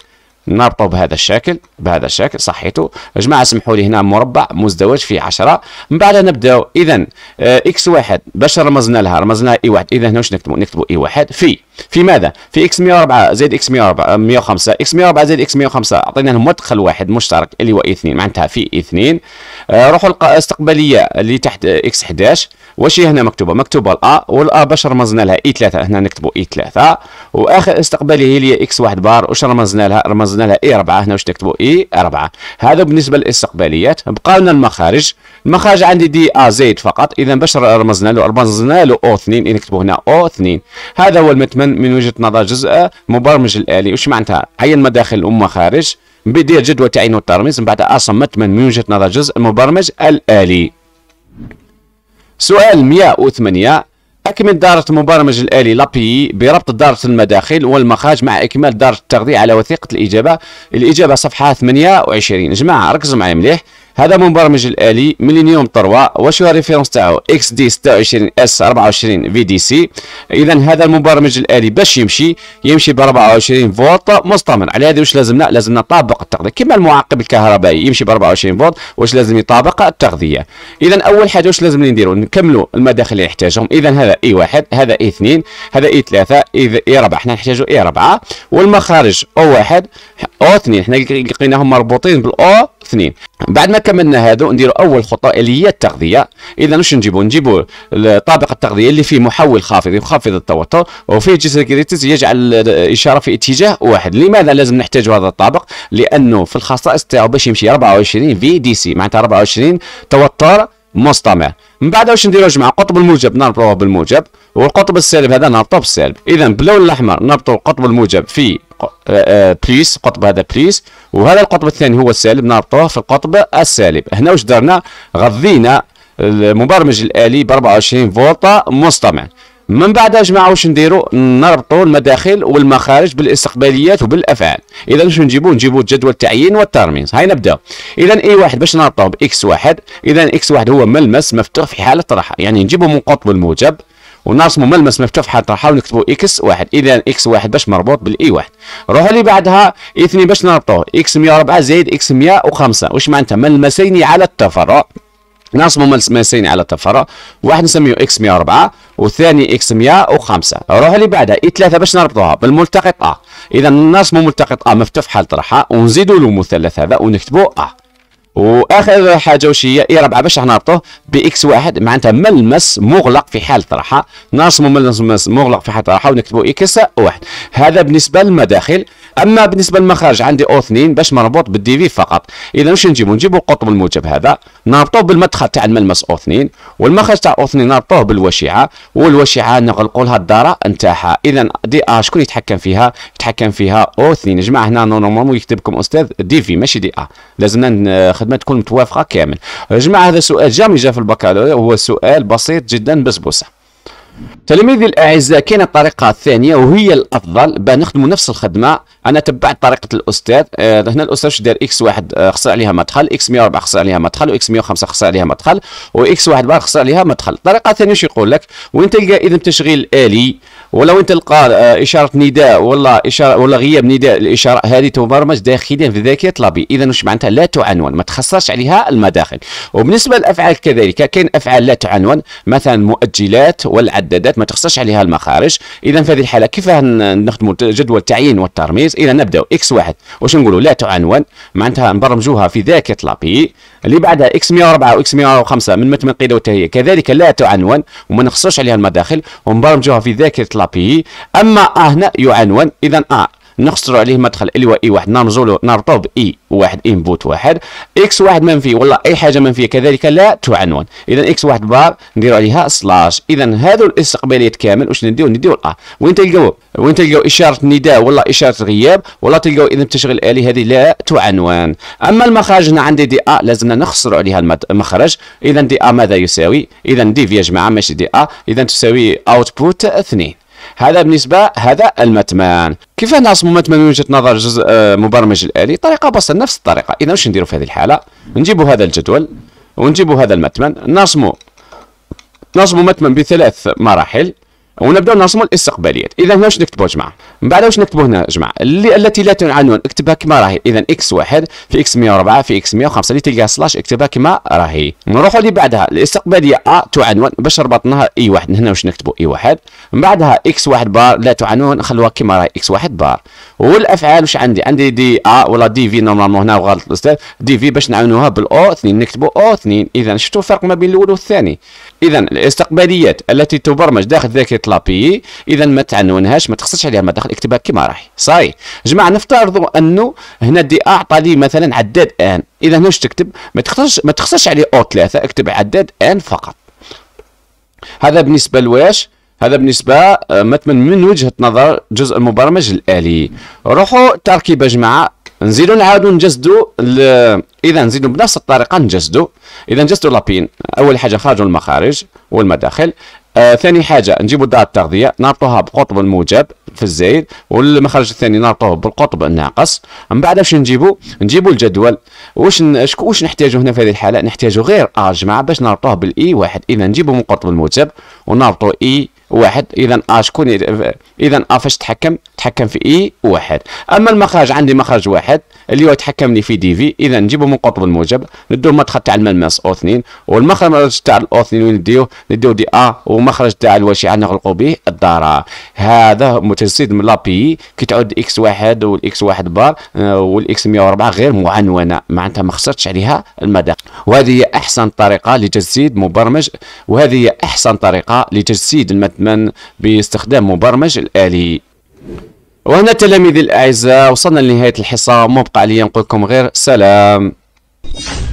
Speaker 1: نربطه بهذا الشكل بهذا الشكل صحيته جماعه سمحوا لي هنا مربع مزدوج في 10 من بعد نبداو اذا آه، اكس واحد باش رمزنا لها رمزنا اي واحد اذا هنا واش نكتبوا نكتبوا اي واحد في في ماذا في اكس 104 زائد اكس 104 105 آه، اكس 104 زائد اكس 105 عطينا لهم مدخل واحد مشترك اللي هو اي 2 معناتها في اي 2 آه، روحوا استقباليه اللي تحت اكس 11 واش هي هنا مكتوبه مكتوبه الا والا باش رمزنا لها e اي 3 هنا نكتبوا e اي 3 واخر استقباله هي اكس واحد بار واش رمزنا لها رمزنا لها e اي 4 هنا واش تكتبوا اي 4 هذا بالنسبه للاستقباليات بقى لنا المخارج المخارج عندي دي ا زيد فقط اذا باش رمزنا له رمزنا له او 2 نكتبوا هنا او 2 هذا هو المتمن من وجهه نظر جزء مبرمج الالي واش معناتها عين مداخل ومخارج بدي جدول تعيين والترميز من بعد اصمت من وجهه نظر جزء المبرمج الالي سؤال 108 أكمل دارة مبرمج الآلي لابي بربط دارة المداخل والمخارج مع إكمال دارة التغذية على وثيقة الإجابة الإجابة صفحة 28 جماعة ركزوا معايا مليح هذا مبرمج الالي ميلينيوم 3 واش هو ريفيرونس تاعو اكس دي 26 اس 24 في دي سي اذا هذا المبرمج الالي باش يمشي يمشي ب 24 فولت مستمر على هذه واش لازمنا لازمنا نطابق التغذيه كما المعقب الكهربائي يمشي ب 24 فولت واش لازم يطابق التغذيه اذا اول حاجه واش لازم نديروا نكملوا المداخل اللي نحتاجهم اذا هذا اي e واحد هذا اي e اثنين هذا اي e ثلاثه اي اربعه حنا نحتاجوا اي اربعه والمخارج او واحد او اثنين حنا لقيناهم مربوطين بالاو اثنين بعد ما كملنا هذا نديروا اول خطوه اللي هي التغذيه اذا واش نجيبوا نجيبوا طابق التغذيه اللي فيه محول خافض يخفض التوتر وفيه جسركريتس يجعل اشاره في اتجاه واحد لماذا لازم نحتاج هذا الطابق لانه في الخصائص تاعو باش يمشي 24 في دي سي معناتها 24 توتر مستمر من بعد واش نديروا جماعه القطب الموجب نربطوه بالموجب والقطب السالب هذا نربطوه بالسالب اذا باللون الاحمر نربطوا القطب الموجب في آه، بليس القطب هذا بليس وهذا القطب الثاني هو السالب نربطوه في القطب السالب هنا واش درنا غذينا المبرمج الالي ب 24 فولت مستمع من بعد يا جماعه واش نديروا نربطوا المداخل والمخارج بالاستقباليات وبالافعال اذا واش نجيبوا نجيبوا جدول التعيين والترميز هاي نبدا اذا اي واحد باش نربطوه باكس واحد اذا اكس واحد هو ملمس مفتوح في حاله طرحه يعني نجيبوا من قطب الموجب ونرسموا ملمس مفتوح حتى نحاول نكتبوا اكس واحد اذا اكس واحد باش مربوط بالاي واحد روح اللي بعدها اثنين باش نربطوه اكس 104 زائد اكس 105 واش معناتها ملمسين على التفرع نرسموا ملمسين على التفرع واحد نسميه اكس 104 والثاني اكس 105 روح اللي بعدها اي 3 باش نربطوها بالملتقط ا اذا نرسموا ملتقط ا مفتوح حال طرحها ونزيدوا له مثلث هذا ونكتبوا ا واخر حاجه واش هي اي ربعه باش نربطوه باكس واحد معناتها ملمس مغلق في حاله طرحه نرسمو ملمس مغلق في حاله طرحه ونكتبو اكس واحد هذا بالنسبه للمداخل اما بالنسبه للمخرج عندي او 2 باش مربوط بالدي في فقط اذا واش نجيبو نجيبو القطب الموجب هذا نربطوه بالمدخل تاع الملمس او 2 والمخرج تاع او 2 نربطوه بالوشيعه والوشيعه نغلقوا لها الداره نتاعها اذا دي ا شكون يتحكم فيها يتحكم فيها او 2 جماعه هنا نورمالمون يكتبكم استاذ دي في ماشي دي ا لازمنا الخدمه تكون متوافقه كامل جماعه هذا سؤال جامي جا في البكالوريا هو سؤال بسيط جدا بسبوسه تلاميذي الاعزاء كاين الطريقه الثانيه وهي الافضل باه نخدموا نفس الخدمه انا تبعت طريقه الاستاذ آه هنا الاستاذ دار اكس واحد آه خص عليها مدخل اكس 104 خص عليها مدخل واكس 105 خص عليها مدخل واكس واحد بار خص عليها مدخل الطريقه الثانيه واش يقول لك وين تلقى اذا تشغيل الي ولا وين تلقى آه اشاره نداء ولا اشاره ولا غياب نداء الاشاره هذه تبرمج داخليا في ذاكره لابي اذا واش معناتها لا تعنون ما تخسرش عليها المداخل وبالنسبه للافعال كذلك كاين افعال لا تعنون مثلا مؤجلات والعدد محددات ما تخصش عليها المخارج اذا في هذه الحاله كيف نخدموا جدول التعيين والترميز اذا نبدا اكس واحد واش نقولوا لا تعنون معناتها نبرمجوها في ذاكره لابي اللي بعدها اكس 104 واكس 105 من متن قيل وتهي كذلك لا تعنون وما نخصوش عليها المداخل ونبرمجوها في ذاكره لابي اما اه هنا يعنون اذا اه نخسروا عليه مدخل ال اي واحد نرمزوا نربطوه نعم باي e واحد انبوت واحد اكس واحد منفي ولا اي حاجه منفيه كذلك لا تعنون اذا اكس واحد بار نديروا عليها سلاش اذا هذو الاستقباليات كامل واش نديروا نديروا الار وين تلقاو وين تلقاو اشاره نداء ولا اشاره غياب ولا تلقاو اذا تشغل الالي هذه لا تعنون اما المخرج هنا عندي دي ا لازمنا نخسروا عليها المخرج اذا دي ا ماذا يساوي اذا دي في يا جماعه ماشي دي ا اذا تساوي اوتبوت 2 هذا بالنسبه هذا المتمان كيف نرسموا متمان من وجهه نظر جزء آه، مبرمج الالي طريقه بسيطه نفس الطريقه اذا واش نديروا في هذه الحاله نجيبوا هذا الجدول ونجيبوا هذا المتمن نرسموا نرسموا متمن بثلاث مراحل ونبداو نرسموا الاستقباليات اذا هنا واش نكتبوا جماعه من بعد واش نكتبوا هنا جماعه اللي التي لا تعنون اكتبها كما راهي اذا اكس واحد في اكس 104 في اكس 105 اللي تلقاها سلاش اكتبها كما راهي نروحوا اللي بعدها الاستقباليه ا تعنون باش ربطناها اي واحد هنا واش نكتبوا اي واحد من بعدها اكس واحد بار لا تعنون خلوها كما راهي اكس واحد بار والافعال واش عندي عندي دي ا ولا دي في نورمالمون هنا غلط الاستاذ دي في باش نعاونوها بالاو 2 نكتبوا او 2 اذا شفتوا الفرق ما بين الاول والثاني اذا الاستقباليات التي تبرمج داخل ذاكره ديت لابي اذا ما تعنونهاش ما تخصش عليها مداخل اكتبها كما راهي صاي جماعه نفترضوا انه هنا دي اعطى لي مثلا عداد ان اذا هنا واش تكتب ما تخصش ما تخصش عليه او ثلاثه اكتب عداد ان فقط هذا بالنسبه لواش هذا بالنسبة آه، مثلا من وجهة نظر جزء المبرمج الآلي روحوا تركيبة جماعة نزيدوا نعاودوا نجسدوا ل... إذا نزيدوا بنفس الطريقة نجسدوا إذا نجسدوا لابين أول حاجة خرجوا المخارج والمداخل آه ثاني حاجه نجيبوا الدعاء التغذيه نربطوها بقطب الموجب في الزايد والمخرج الثاني نربطوه بالقطب الناقص من بعد باش نجيبوا نجيبوا الجدول واش واش نحتاجوا هنا في هذه الحاله نحتاجوا غير ا جماعه باش نربطوه بالاي e واحد اذا نجيبوا من القطب الموجب ونربطوا اي e واحد اذا ا شكون اذا ا فاش تحكم تحكم في اي واحد اما المخرج عندي مخرج واحد اللي هو يتحكم لي في دي في اذا نجيبه من قطب الموجب ندو مدخل تاع الملمس او 2 والمخرج تاع الاو 2 وين نديوه نديو دي ا ومخرج تاع الوشيعه نغلقوا به الدار هذا متجسد من لابي كي تعود اكس واحد والاكس واحد بار آه، والاكس 104 غير معنونه معناتها ما خسرتش عليها المدى وهذه هي احسن طريقه لتجسيد مبرمج وهذه هي احسن طريقه لتجسيد المتمن باستخدام مبرمج الالي وهنا تلاميذي الاعزاء وصلنا لنهايه الحصه مبقى عليا نقول لكم غير سلام